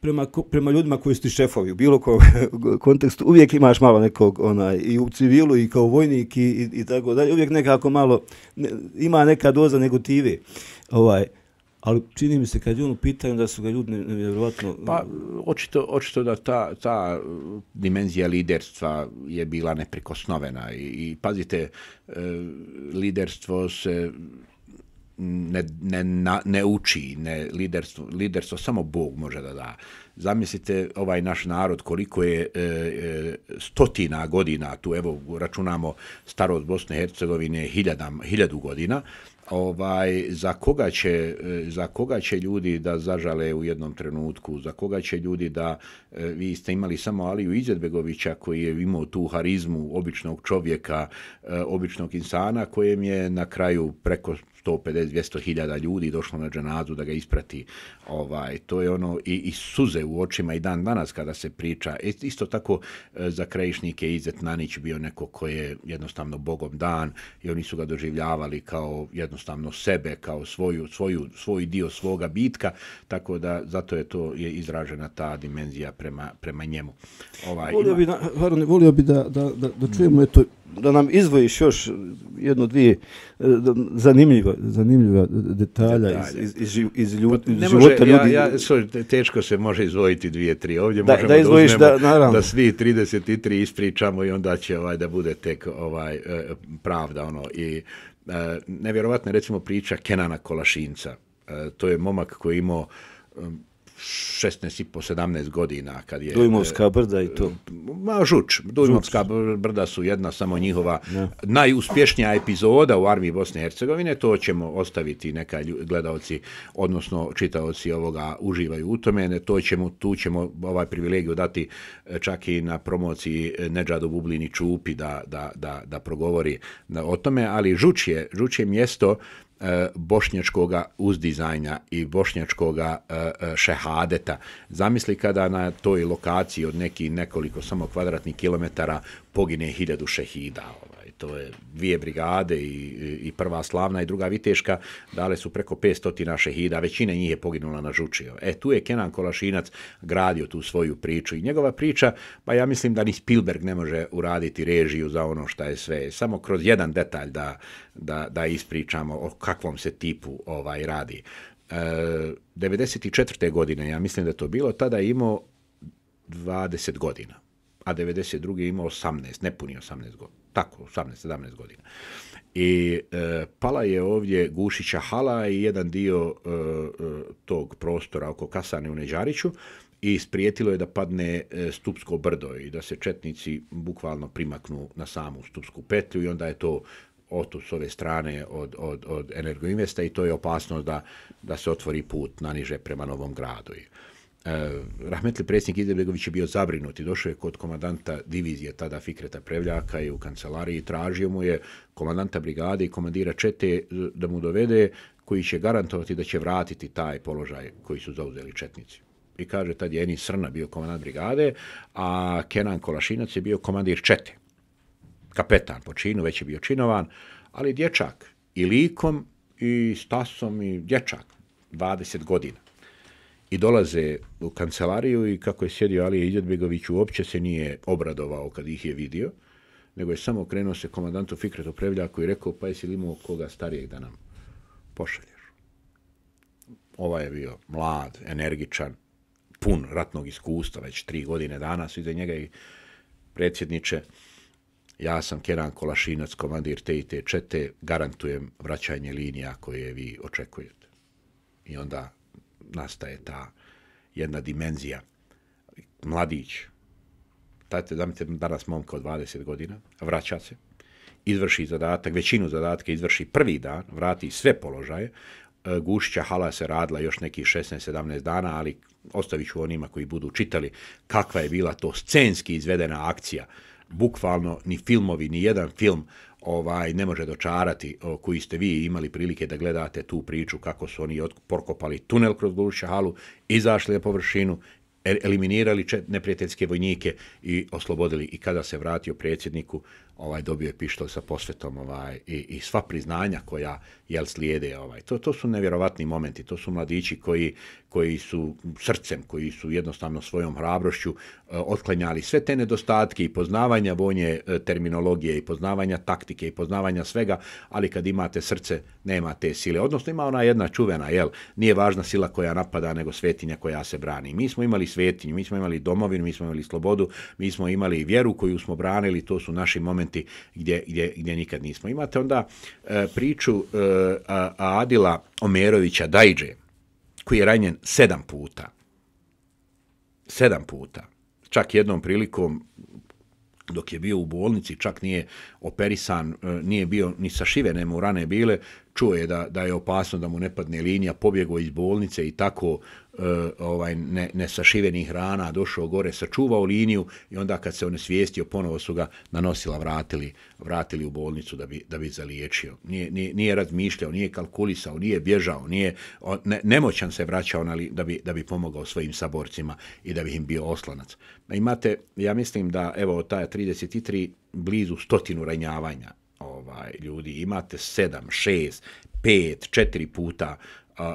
prema, prema ljudima koji su ti šefovi u bilo kojem <laughs> kontekstu, uvijek imaš malo nekog onaj, i u civilu i kao vojnik i, i, i tako dalje, uvijek nekako malo ne, ima neka doza negative. Ovaj, ali čini mi se kad ono pitaju da su ga ljudi nevjerovatno... Pa očito, očito da ta, ta dimenzija liderstva je bila neprikosnovena i, i pazite, e, liderstvo se ne, ne, na, ne uči, ne liderstvo, liderstvo samo Bog može da da. Zamislite ovaj naš narod koliko je e, e, stotina godina tu, evo računamo starost Bosne i Hercegovine hiljadam, hiljadu godina, ovaj za koga će e, za koga će ljudi da zažale u jednom trenutku za koga će ljudi da e, vi ste imali samo Aliju Izetbegovića koji je imao tu harizmu običnog čovjeka e, običnog insana kojem je na kraju preko 150-200 hiljada ljudi došlo na dženazu da ga isprati. Ovaj, to je ono i, i suze u očima i dan danas kada se priča. E, isto tako e, za krajišnike je Izet Nanić bio neko koje je jednostavno bogom dan i oni su ga doživljavali kao jednostavno sebe, kao svoju, svoju, svoj dio svoga bitka, tako da zato je to je izražena ta dimenzija prema, prema njemu. Ovaj, volio, ima... bi da, Varone, volio bi da, da, da, da čujemo, eto, da nam izvojiš još jedno dvije e, zanimljiva zanimljiva detalja iz iz iz, iz pa, života ljudi ja, ja sorry, teško se može izvojiti dvije tri ovdje da, možemo da izvojiš da, uzmemo, da naravno da svi 33 ispričamo i onda će ovaj da bude tek ovaj e, pravda ono i e, nevjerovatna recimo priča Kenana Kolašinca to je momak koji imao 16 i po 17 godina. Kad je, Dujmovska e, brda i to? Ma, žuč. Dujmovska brda su jedna samo njihova ne. najuspješnija epizoda u armiji Bosne i Hercegovine. To ćemo ostaviti neka gledaoci odnosno čitaoci ovoga uživaju u tome. ne To ćemo, tu ćemo ovaj privilegiju dati e, čak i na promociji e, Nedžadu Bublini Čupi da, da, da, da progovori o tome. Ali žuč je, žuč je mjesto E, bošnjačkog uzdizajnja i bošnjačkog e, e, šehadeta. Zamisli kada na toj lokaciji od neki nekoliko samo kvadratnih kilometara pogine hiljadu šehida to je dvije brigade i, i prva slavna i druga viteška, dale su preko 500 šehida, većina njih je poginula na Žučio. E, tu je Kenan Kolašinac gradio tu svoju priču i njegova priča, pa ja mislim da ni Spielberg ne može uraditi režiju za ono što je sve. Samo kroz jedan detalj da, da, da ispričamo o kakvom se tipu ovaj radi. E, 94. godine, ja mislim da to bilo, tada je imao 20 godina, a 92. imao 18, ne puni 18 godina tako, 18-17 godina. I e, pala je ovdje Gušića hala i jedan dio e, e, tog prostora oko Kasane u Neđariću i sprijetilo je da padne e, Stupsko brdo i da se četnici bukvalno primaknu na samu Stupsku petlju i onda je to otud s ove strane od, od, od Energoinvesta i to je opasno da, da se otvori put na niže prema Novom gradu. I, Uh, rahmetli predsjednik Izebegović je bio zabrinut i došao je kod komandanta divizije tada Fikreta Prevljaka i u kancelariji tražio mu je komandanta brigade i komandira Čete eh, da mu dovede koji će garantovati da će vratiti taj položaj koji su zauzeli Četnici. I kaže, tad je Eni Srna bio komandant brigade, a Kenan Kolašinac je bio komandir Čete. Kapetan po činu, već je bio činovan, ali dječak i likom i stasom i dječak, 20 godina i dolaze u kancelariju i kako je sjedio Alija Izetbegović, uopće se nije obradovao kad ih je vidio, nego je samo krenuo se komandantu Fikretu Prevljaku i rekao, pa jesi li imao koga starijeg da nam pošalješ? Ovaj je bio mlad, energičan, pun ratnog iskustva, već tri godine danas, iza njega i predsjedniče, ja sam Keran Kolašinac, komandir te i te čete, garantujem vraćanje linija koje vi očekujete. I onda nastaje ta jedna dimenzija. Mladić, taj te zamite danas momka od 20 godina, vraća se, izvrši zadatak, većinu zadatke izvrši prvi dan, vrati sve položaje, e, gušća hala se radila još nekih 16-17 dana, ali ostavit ću onima koji budu čitali kakva je bila to scenski izvedena akcija. Bukvalno ni filmovi, ni jedan film ovaj ne može dočarati o, koji ste vi imali prilike da gledate tu priču kako su oni porkopali tunel kroz Gluša halu, izašli na površinu, eliminirali neprijateljske vojnike i oslobodili. I kada se vratio predsjedniku, ovaj dobio je pištolj sa posvetom ovaj, i, i sva priznanja koja jel slijede. Ovaj. To, to su nevjerovatni momenti, to su mladići koji, koji su srcem, koji su jednostavno svojom hrabrošću e, otklanjali sve te nedostatke i poznavanja vojne e, terminologije i poznavanja taktike i poznavanja svega, ali kad imate srce, nema te sile. Odnosno ima ona jedna čuvena, jel? Nije važna sila koja napada, nego svetinja koja se brani. Mi smo imali svetinju, mi smo imali domovinu, mi smo imali slobodu, mi smo imali vjeru koju smo branili, to su naši momenti gdje, gdje, gdje nikad nismo. Imate onda e, priču e, Adila Omerovića Dajđe, koji je ranjen sedam puta. Sedam puta. Čak jednom prilikom, dok je bio u bolnici, čak nije operisan, e, nije bio ni sa šivene mu rane bile, čuje da, da je opasno da mu ne padne linija, pobjegao iz bolnice i tako E, ovaj ne, ne sašivenih rana došao gore, sačuvao liniju i onda kad se on svijestio, ponovo su ga na nosila vratili, vratili u bolnicu da bi, da bi zaliječio. Nije, nije, nije razmišljao, nije kalkulisao, nije bježao, nije, ne, nemoćan se vraćao na li, da, bi, da bi pomogao svojim saborcima i da bi im bio oslanac. Imate, ja mislim da, evo, taj 33 blizu stotinu ranjavanja ovaj ljudi imate 7 6 5 4 puta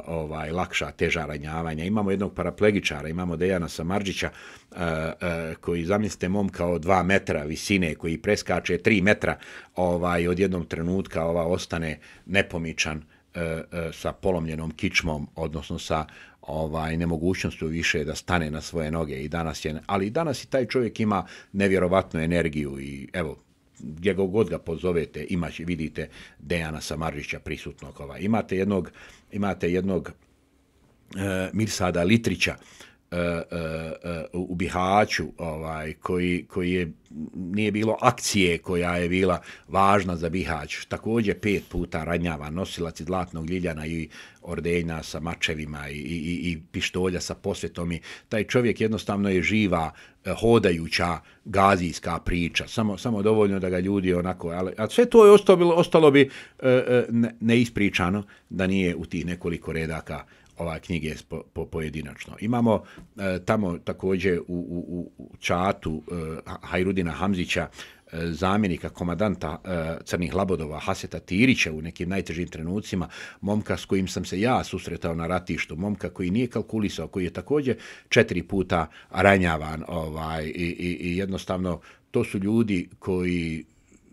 ovaj, lakša, teža ranjavanja. Imamo jednog paraplegičara, imamo Dejana Samarđića, koji zamislite mom kao 2 metra visine, koji preskače 3 metra, ovaj, od jednog trenutka ova ostane nepomičan e, e, sa polomljenom kičmom, odnosno sa ovaj nemogućnostju više da stane na svoje noge i danas je ali danas i taj čovjek ima nevjerovatnu energiju i evo gdje god ga pozovete imaće vidite Dejana Samardžića prisutnog ova imate jednog uh, imate jednog e, Mirsada Litrića uh, uh, u Bihaću, ovaj, koji, koji je, nije bilo akcije koja je bila važna za Bihać. Također pet puta ranjava nosilac i zlatnog ljiljana i ordenja sa mačevima i, i, i pištolja sa posvetom. I taj čovjek jednostavno je živa, eh, hodajuća gazijska priča. Samo, samo dovoljno da ga ljudi onako... Ali, a sve to je ostalo, ostalo bi uh, ne, neispričano da nije u tih nekoliko redaka uh, ova knjige po, po, pojedinačno. Imamo e, tamo također u, u, u čatu e, Hajrudina Hamzića e, zamjenika komadanta e, Crnih Labodova Haseta Tirića u nekim najtežim trenucima, momka s kojim sam se ja susretao na ratištu, momka koji nije kalkulisao, koji je također četiri puta ranjavan ovaj, i, i, i jednostavno to su ljudi koji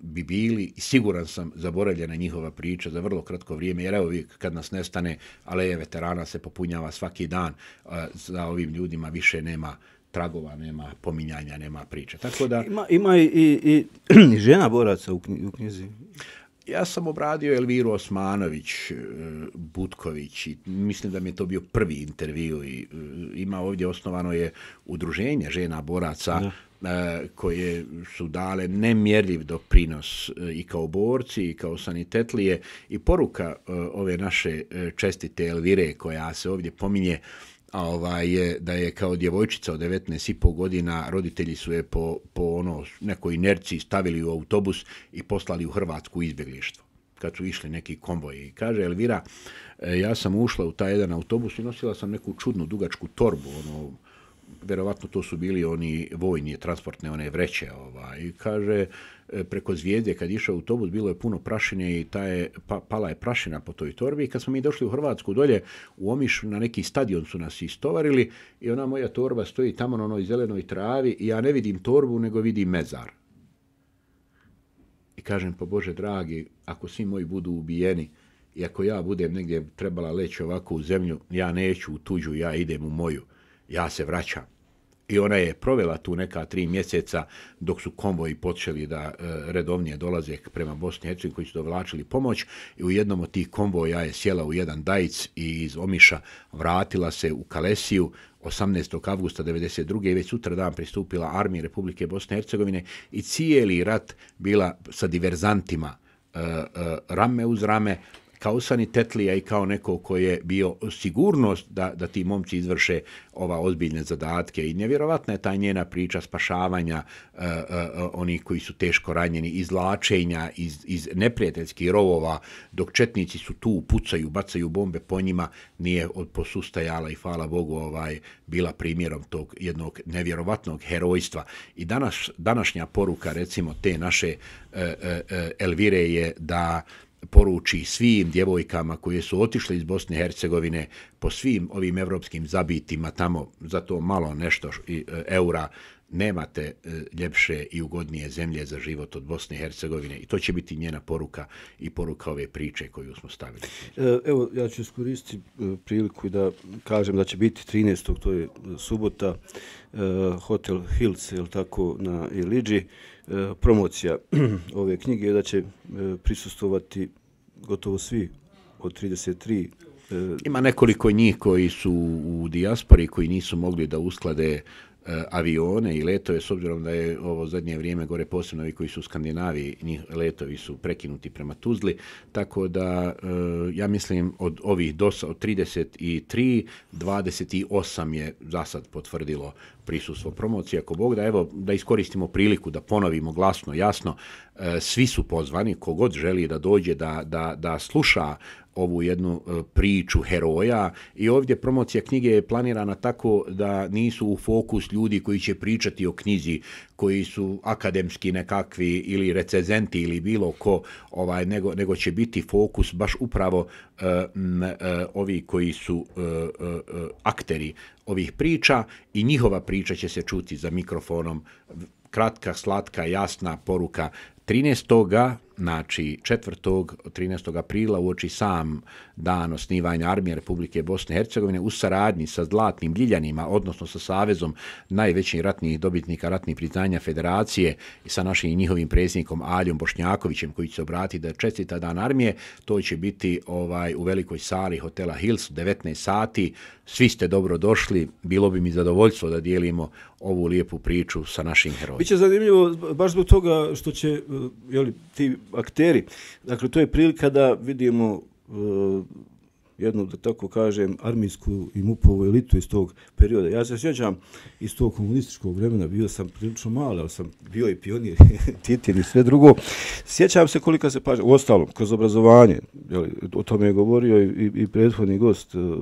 bi bili, siguran sam, zaboravljena njihova priča za vrlo kratko vrijeme, jer evo vi, kad nas nestane, aleje veterana se popunjava svaki dan, za ovim ljudima više nema tragova, nema pominjanja, nema priče. Tako da... Ima, ima i, i, i, i <clears throat> žena boraca u, knj, u knjizi. Ja sam obradio Elviru Osmanović, e, Butković i mislim da mi je to bio prvi intervju i e, ima ovdje osnovano je udruženje žena boraca da. E, koje su dale nemjerljiv doprinos e, i kao borci i kao sanitetlije i poruka e, ove naše čestite Elvire koja se ovdje pominje a ovaj je da je kao djevojčica od 19 i pol godina roditelji su je po, po ono nekoj inerciji stavili u autobus i poslali u Hrvatsku izbjeglištvo kad su išli neki konvoj. I kaže Elvira, ja sam ušla u taj jedan autobus i nosila sam neku čudnu dugačku torbu, ono, verovatno to su bili oni vojni, transportne one vreće. Ovaj. Kaže, e, preko zvijezde kad išao autobus bilo je puno prašine i ta je, pa, pala je prašina po toj torbi. I kad smo mi došli u Hrvatsku dolje, u Omiš na neki stadion su nas istovarili i ona moja torba stoji tamo na onoj zelenoj travi i ja ne vidim torbu, nego vidim mezar. I kažem, po pa Bože dragi, ako svi moji budu ubijeni, i ako ja budem negdje trebala leći ovako u zemlju, ja neću u tuđu, ja idem u moju ja se vraćam. I ona je provela tu neka tri mjeseca dok su konvoji počeli da e, redovnije dolaze prema Bosni i Hercegovini koji su dovlačili pomoć i u jednom od tih konvoja je sjela u jedan dajic i iz Omiša vratila se u Kalesiju 18. avgusta 1992. i već sutra dan pristupila armije Republike Bosne i Hercegovine i cijeli rat bila sa diverzantima e, e, rame uz rame kao sanitetlija i kao neko koji je bio sigurnost da, da ti momci izvrše ova ozbiljne zadatke i nevjerovatna je ta njena priča spašavanja uh, uh, uh, onih koji su teško ranjeni, izlačenja iz, iz neprijateljskih rovova dok četnici su tu, pucaju, bacaju bombe po njima, nije od posustajala i hvala Bogu ovaj, bila primjerom tog jednog nevjerovatnog herojstva. I danas, današnja poruka recimo te naše uh, uh, Elvire je da uh, poruči svim djevojkama koje su otišle iz Bosne i Hercegovine po svim ovim evropskim zabitima tamo za to malo nešto e, eura nemate e, ljepše i ugodnije zemlje za život od Bosne i Hercegovine i to će biti njena poruka i poruka ove priče koju smo stavili. E, evo, ja ću iskoristiti priliku da kažem da će biti 13. to je subota, hotel Hills, je tako, na Iliđi, E, promocija <clears throat> ove knjige je da će e, prisustovati gotovo svi od 33 e, Ima nekoliko njih koji su u dijaspori koji nisu mogli da usklade avione i letove, s obzirom da je ovo zadnje vrijeme gore posebno i koji su u Skandinaviji, njih letovi su prekinuti prema Tuzli, tako da ja mislim od ovih dosa, od 33, 28 je za sad potvrdilo prisustvo promocije, ako Bog da, evo, da iskoristimo priliku da ponovimo glasno, jasno, e, svi su pozvani, kogod želi da dođe da, da, da sluša ovu jednu e, priču heroja i ovdje promocija knjige je planirana tako da nisu u fokus ljudi koji će pričati o knjizi koji su akademski nekakvi ili recezenti ili bilo ko ovaj nego, nego će biti fokus baš upravo e, m, e, ovi koji su e, e, e akteri ovih priča i njihova priča će se čuti za mikrofonom. Kratka, slatka, jasna poruka 13 znači 4. 13. aprila uoči sam dan osnivanja armije Republike Bosne i Hercegovine u saradnji sa Zlatnim Ljiljanima, odnosno sa Savezom najvećih ratnih dobitnika ratnih priznanja federacije i sa našim njihovim predsjednikom Aljom Bošnjakovićem koji će se obratiti da čestita dan armije, to će biti ovaj u velikoj sali hotela Hills 19 sati. Svi ste dobro došli, bilo bi mi zadovoljstvo da dijelimo ovu lijepu priču sa našim herojima. Biće zanimljivo baš zbog toga što će eh, jeli, ti akteri. Dakle, to je prilika da vidimo e, jednu, da tako kažem, armijsku i mupovu elitu iz tog perioda. Ja se sjećam iz tog komunističkog vremena, bio sam prilično mali, ali sam bio i pionir, <laughs> titin i sve drugo. Sjećam se kolika se pažnja, u ostalom, kroz obrazovanje, jeli, o tome je govorio i, i, i prethodni gost uh,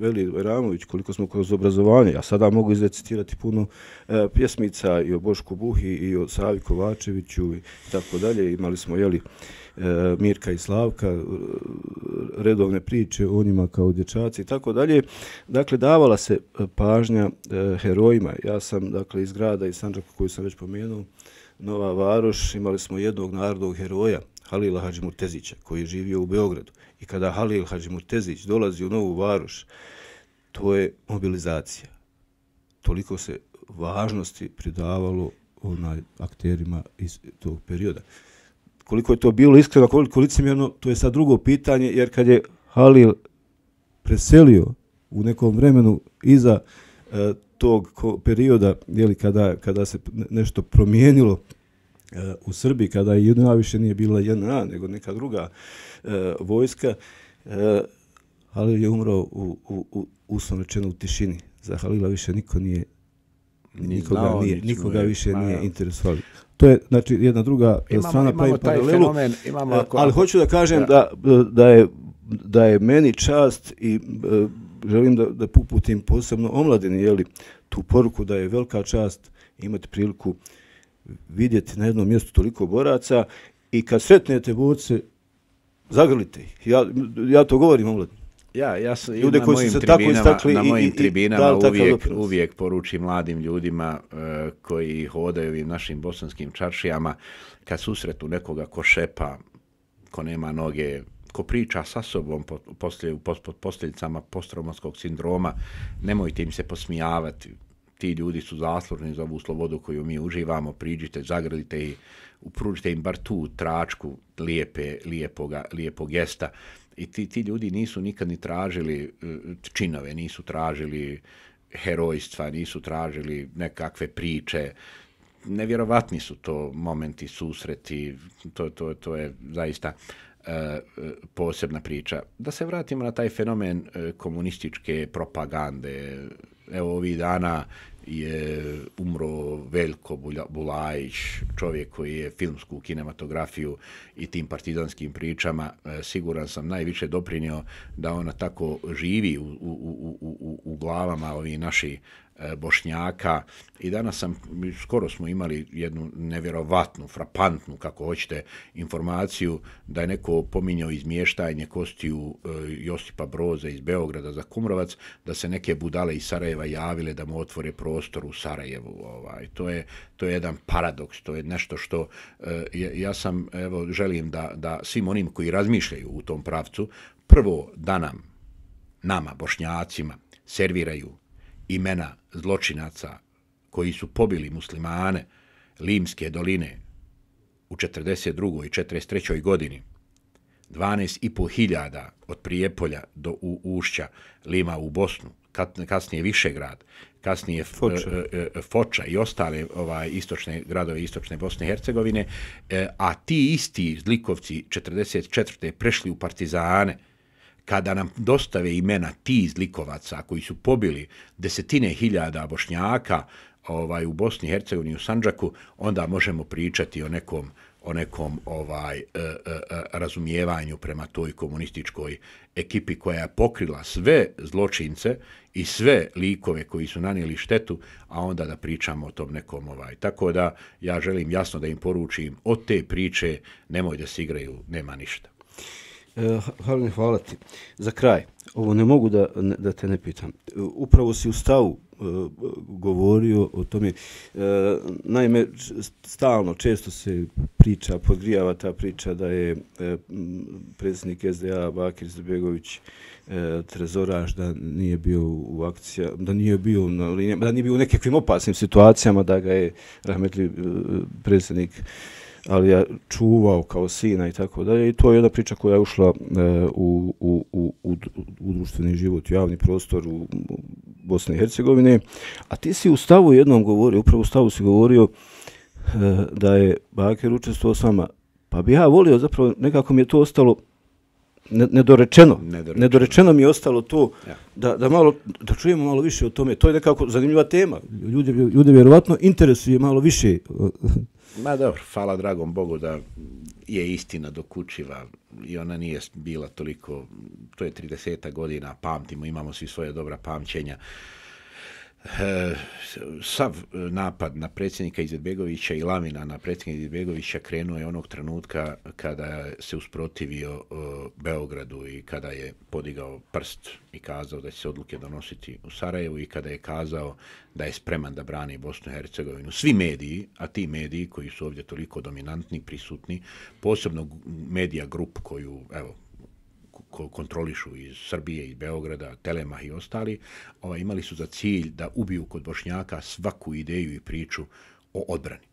Veli Ramović, koliko smo kroz obrazovanje, ja sada mogu izrecitirati puno uh, pjesmica i o Bošku Buhi i o Savi Kovačeviću i tako dalje, imali smo, jeli, uh, E, Mirka i Slavka, e, redovne priče o njima kao dječaci i tako dalje. Dakle, davala se pažnja e, herojima. Ja sam, dakle, iz grada i Sanđaka koju sam već pomenuo, Nova Varoš, imali smo jednog narodnog heroja, Halila Hadžimurtezića, koji je živio u Beogradu. I kada Halil Hadžimurtezić dolazi u Novu Varoš, to je mobilizacija. Toliko se važnosti pridavalo onaj akterima iz tog perioda. Koliko je to bilo iskreno, koliko licimjerno, to je sad drugo pitanje, jer kad je Halil preselio u nekom vremenu iza e, tog perioda, jeli, kada, kada se nešto promijenilo e, u Srbiji, kada je jedna više nije bila jedna, nego neka druga e, vojska, e, Halil je umro u, u, u, u, uslovno rečeno u tišini. Za Halila više niko nije, nikoga, nije, nikoga više pa nije interesovali to je znači jedna druga imamo, strana pa imamo taj paralelu, fenomen imamo e, ako, ali hoću da kažem da, e, da, je, da je meni čast i e, želim da, da puputim posebno omladini jeli, tu poruku da je velika čast imati priliku vidjeti na jednom mjestu toliko boraca i kad sretnete borce zagrlite ih ja, ja to govorim omladini Ja, ja sam, ljude koji su se tako istakli na mojim i, tribinama i, i, da, uvijek, uvijek poručim mladim ljudima uh, koji hodaju ovim našim bosanskim čaršijama kad susretu nekoga ko šepa, ko nema noge, ko priča sa sobom poslije, pos, pod posljedicama postromanskog sindroma, nemojte im se posmijavati. Ti ljudi su zaslužni za ovu slobodu koju mi uživamo, priđite, zagradite i upružite im bar tu tračku lijepe, lijepoga, lijepog gesta. I ti, ti ljudi nisu nikad ni tražili e, činove, nisu tražili herojstva, nisu tražili nekakve priče. Nevjerovatni su to momenti, susreti, to, to, to je zaista e, e, posebna priča. Da se vratimo na taj fenomen komunističke propagande. Evo ovih dana je u Veljko Bulajić, čovjek koji je filmsku kinematografiju i tim partizanskim pričama, e, siguran sam najviše doprinio da ona tako živi u, u, u, u, u glavama ovi naši, E, Bošnjaka i danas sam, skoro smo imali jednu nevjerovatnu, frapantnu, kako hoćete, informaciju da je neko pominjao izmještajnje kostiju e, Josipa Broza iz Beograda za Kumrovac, da se neke budale iz Sarajeva javile da mu otvore prostor u Sarajevu. Ovaj. To, je, to je jedan paradoks, to je nešto što e, ja sam, evo, želim da, da svim onim koji razmišljaju u tom pravcu, prvo da nam, nama, bošnjacima, serviraju imena zločinaca koji su pobili muslimane Limske doline u 42. i 43. godini, 12,5 hiljada od Prijepolja do u Ušća Lima u Bosnu, kasnije Višegrad, kasnije Foča, e, e, Foča i ostale ovaj, istočne gradove istočne Bosne i Hercegovine, e, a ti isti zlikovci 44. prešli u Partizane, kada nam dostave imena ti likovaca koji su pobili desetine hiljada bošnjaka ovaj u Bosni i Hercegovini u Sandžaku onda možemo pričati o nekom o nekom ovaj e, e, e, razumijevanju prema toj komunističkoj ekipi koja je pokrila sve zločince i sve likove koji su nanijeli štetu, a onda da pričamo o tom nekom ovaj. Tako da ja želim jasno da im poručim od te priče nemoj da se igraju, nema ništa. Eh, Harun, hvala ti. Za kraj, ovo ne mogu da, ne, da te ne pitam. Eh, upravo si u stavu eh, govorio o tome. E, naime, stalno, često se priča, podgrijava ta priča da je predsjednik SDA Bakir Zbjegović e, trezoraž da nije bio u akcija, da nije bio na linijama, da nije bio u nekakvim opasnim situacijama da ga je rahmetli predsjednik ali ja čuvao kao sina i tako dalje. I to je jedna priča koja je ušla e, u, u, u, u, u društveni život, u javni prostor u, u Bosni i Hercegovini. A ti si u stavu jednom govorio, upravo u stavu si govorio e, da je Baker učestvovao s vama. Pa bi ja volio, zapravo nekako mi je to ostalo nedorečeno. Nedorečeno, nedorečeno mi je ostalo to ja. da, da, malo, da čujemo malo više o tome. To je nekako zanimljiva tema. Ljudi, ljudi vjerovatno interesuje malo više Ma dobro, hvala dragom Bogu da je istina dokučiva i ona nije bila toliko, to je 30 godina, pamtimo, imamo svi svoje dobra pamćenja. Uh, sav napad na predsjednika Izetbegovića i lavina na predsjednika Izetbegovića krenuo je onog trenutka kada se usprotivio Beogradu i kada je podigao prst i kazao da će se odluke donositi u Sarajevu i kada je kazao da je spreman da brani Bosnu i Hercegovinu. Svi mediji, a ti mediji koji su ovdje toliko dominantni, prisutni, posebno medija grup koju, evo, ko kontrolišu iz Srbije, i Beograda, Telemah i ostali, ovaj, imali su za cilj da ubiju kod Bošnjaka svaku ideju i priču o odbrani,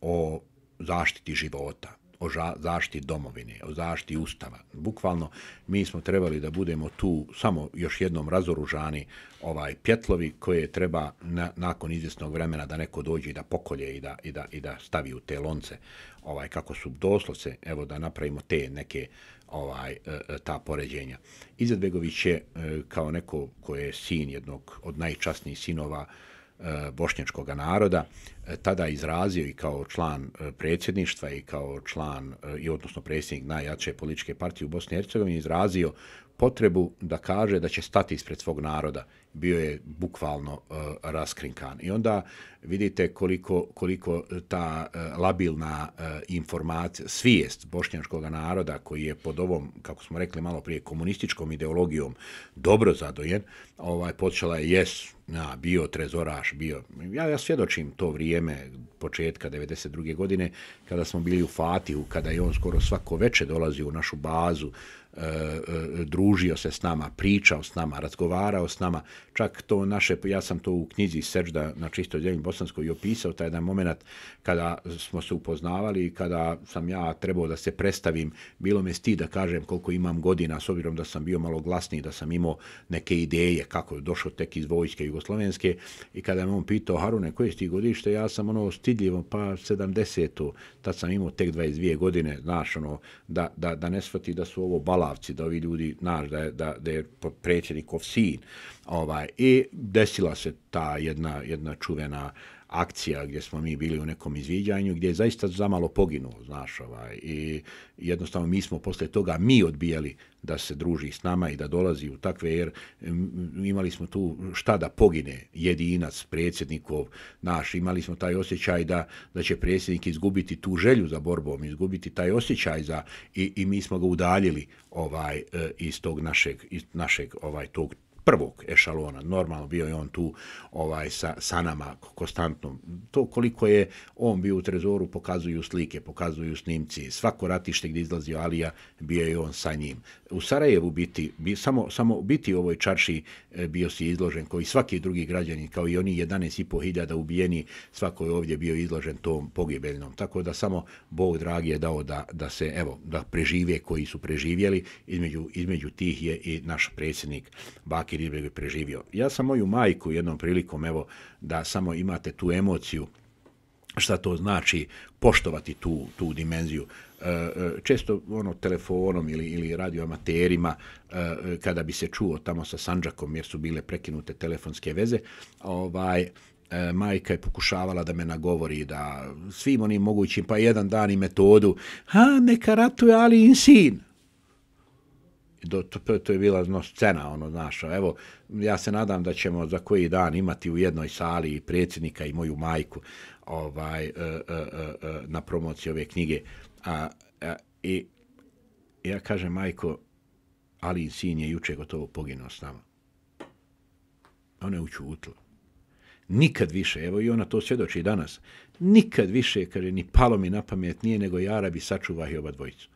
o zaštiti života, o zaštiti domovine, o zaštiti ustava. Bukvalno, mi smo trebali da budemo tu samo još jednom razoružani ovaj pjetlovi koje treba na, nakon izvjesnog vremena da neko dođe i da pokolje i da, i da, i da stavi u te lonce ovaj kako su doslo se evo da napravimo te neke ovaj e, e, ta poređenja. Izadbegović je e, kao neko koje je sin jednog od najčasnijih sinova Eh, bošnjačkog naroda, eh, tada izrazio i kao član eh, predsjedništva i kao član i odnosno predsjednik najjače političke partije u Bosni i Hercegovini izrazio potrebu da kaže da će stati ispred svog naroda. Bio je bukvalno uh, raskrinkan. I onda vidite koliko, koliko ta uh, labilna uh, informacija, svijest bošnjačkog naroda koji je pod ovom, kako smo rekli malo prije, komunističkom ideologijom dobro zadojen, ovaj, počela je jes, na, bio trezoraš, bio... Ja, ja svjedočim to vrijeme početka 92. godine kada smo bili u Fatihu, kada je on skoro svako veče dolazi u našu bazu uh, E, e, družio se s nama, pričao s nama, razgovarao s nama. Čak to naše, ja sam to u knjizi Sežda na čisto zemlji bosanskoj opisao, taj jedan moment kada smo se upoznavali i kada sam ja trebao da se predstavim, bilo me sti da kažem koliko imam godina, s obzirom da sam bio malo glasniji, da sam imao neke ideje kako je došao tek iz vojske jugoslovenske i kada me on pitao, Harune, koje ti godište, ja sam ono stidljivo, pa 70-u, tad sam imao tek 22 godine, znaš, ono, da, da, da ne shvati da su ovo balo Lalavci, da ovi ljudi, znaš, da je, da, da je predsjednikov sin. Ovaj, I desila se ta jedna, jedna čuvena uh, akcija gdje smo mi bili u nekom izviđanju, gdje je zaista za malo poginuo, znaš, ovaj, i jednostavno mi smo posle toga mi odbijali da se druži s nama i da dolazi u takve, jer imali smo tu šta da pogine jedinac predsjednikov naš, imali smo taj osjećaj da, da će predsjednik izgubiti tu želju za borbom, izgubiti taj osjećaj za, i, i mi smo ga udaljili ovaj, e, iz tog našeg, iz našeg ovaj, tog, prvog ešalona. Normalno bio je on tu ovaj sa, sa nama konstantno. To koliko je on bio u trezoru, pokazuju slike, pokazuju snimci. Svako ratište gdje izlazio Alija, bio je on sa njim u Sarajevu biti, bi, samo, samo biti u ovoj čarši e, bio si izložen, koji svaki drugi građani, kao i oni 11,5 hiljada ubijeni, svako je ovdje bio izložen tom pogibeljnom. Tako da samo Bog dragi je dao da, da se, evo, da prežive koji su preživjeli, između, između tih je i naš predsjednik Bakir Ibegu preživio. Ja sam moju majku jednom prilikom, evo, da samo imate tu emociju, šta to znači poštovati tu, tu dimenziju. E, e, često ono telefonom ili, ili radioamaterima e, kada bi se čuo tamo sa Sanđakom jer su bile prekinute telefonske veze, ovaj, majka je pokušavala da me nagovori da svim onim mogućim, pa jedan dan i metodu, ha, neka ratuje ali in sin. Do, to, to je bila no, scena, ono, znaš, evo, ja se nadam da ćemo za koji dan imati u jednoj sali i predsjednika i moju majku ovaj uh, uh, uh, uh, na promociji ove knjige a uh, i uh, ja kažem majko ali sin je juče gotovo poginuo s nama ona je učutila nikad više evo i ona to svedoči danas nikad više kaže ni palo mi na pamet nije nego ja rabi sačuvah i oba dvojicu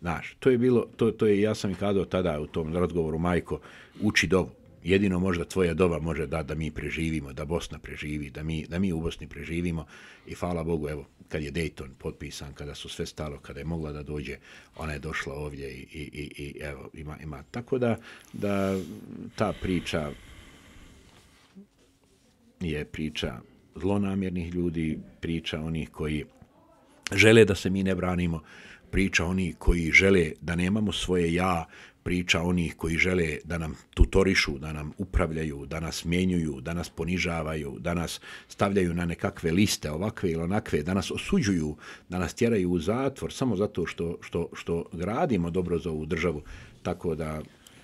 Znaš, to je bilo, to, to je, ja sam i kadao tada u tom razgovoru, majko, uči dovu jedino možda tvoja doba može da da mi preživimo, da Bosna preživi, da mi, da mi u Bosni preživimo. I hvala Bogu, evo, kad je Dayton potpisan, kada su sve stalo, kada je mogla da dođe, ona je došla ovdje i, i, i, i evo, ima, ima. Tako da, da ta priča je priča zlonamjernih ljudi, priča onih koji žele da se mi ne branimo, priča oni koji žele da nemamo svoje ja, priča onih koji žele da nam tutorišu, da nam upravljaju, da nas mijenjuju, da nas ponižavaju, da nas stavljaju na nekakve liste ovakve ili onakve, da nas osuđuju, da nas tjeraju u zatvor samo zato što, što, što gradimo dobro za ovu državu. Tako da,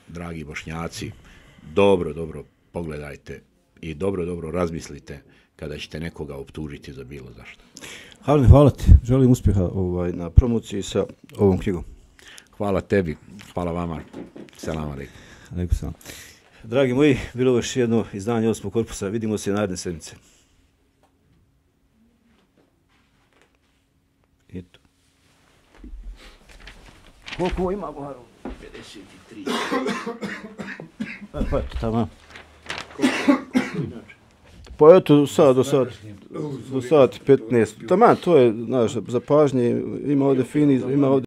dragi bošnjaci, dobro, dobro pogledajte i dobro, dobro razmislite kada ćete nekoga optužiti za bilo zašto. Hvala, hvala ti. Želim uspjeha ovaj, na promociji sa ovom knjigom. Hvala tebi, hvala vama. Selam alaikum. Dragi moji, bilo je još jedno izdanje osmog korpusa. Vidimo se naredne sedmice. Eto. Koliko ima, Boharu? 53. A Pa eto, tamo. Pa eto, do sad, do sad, do sad 15. Tamo, to je, znaš, za pažnje, ima ovdje fini, ima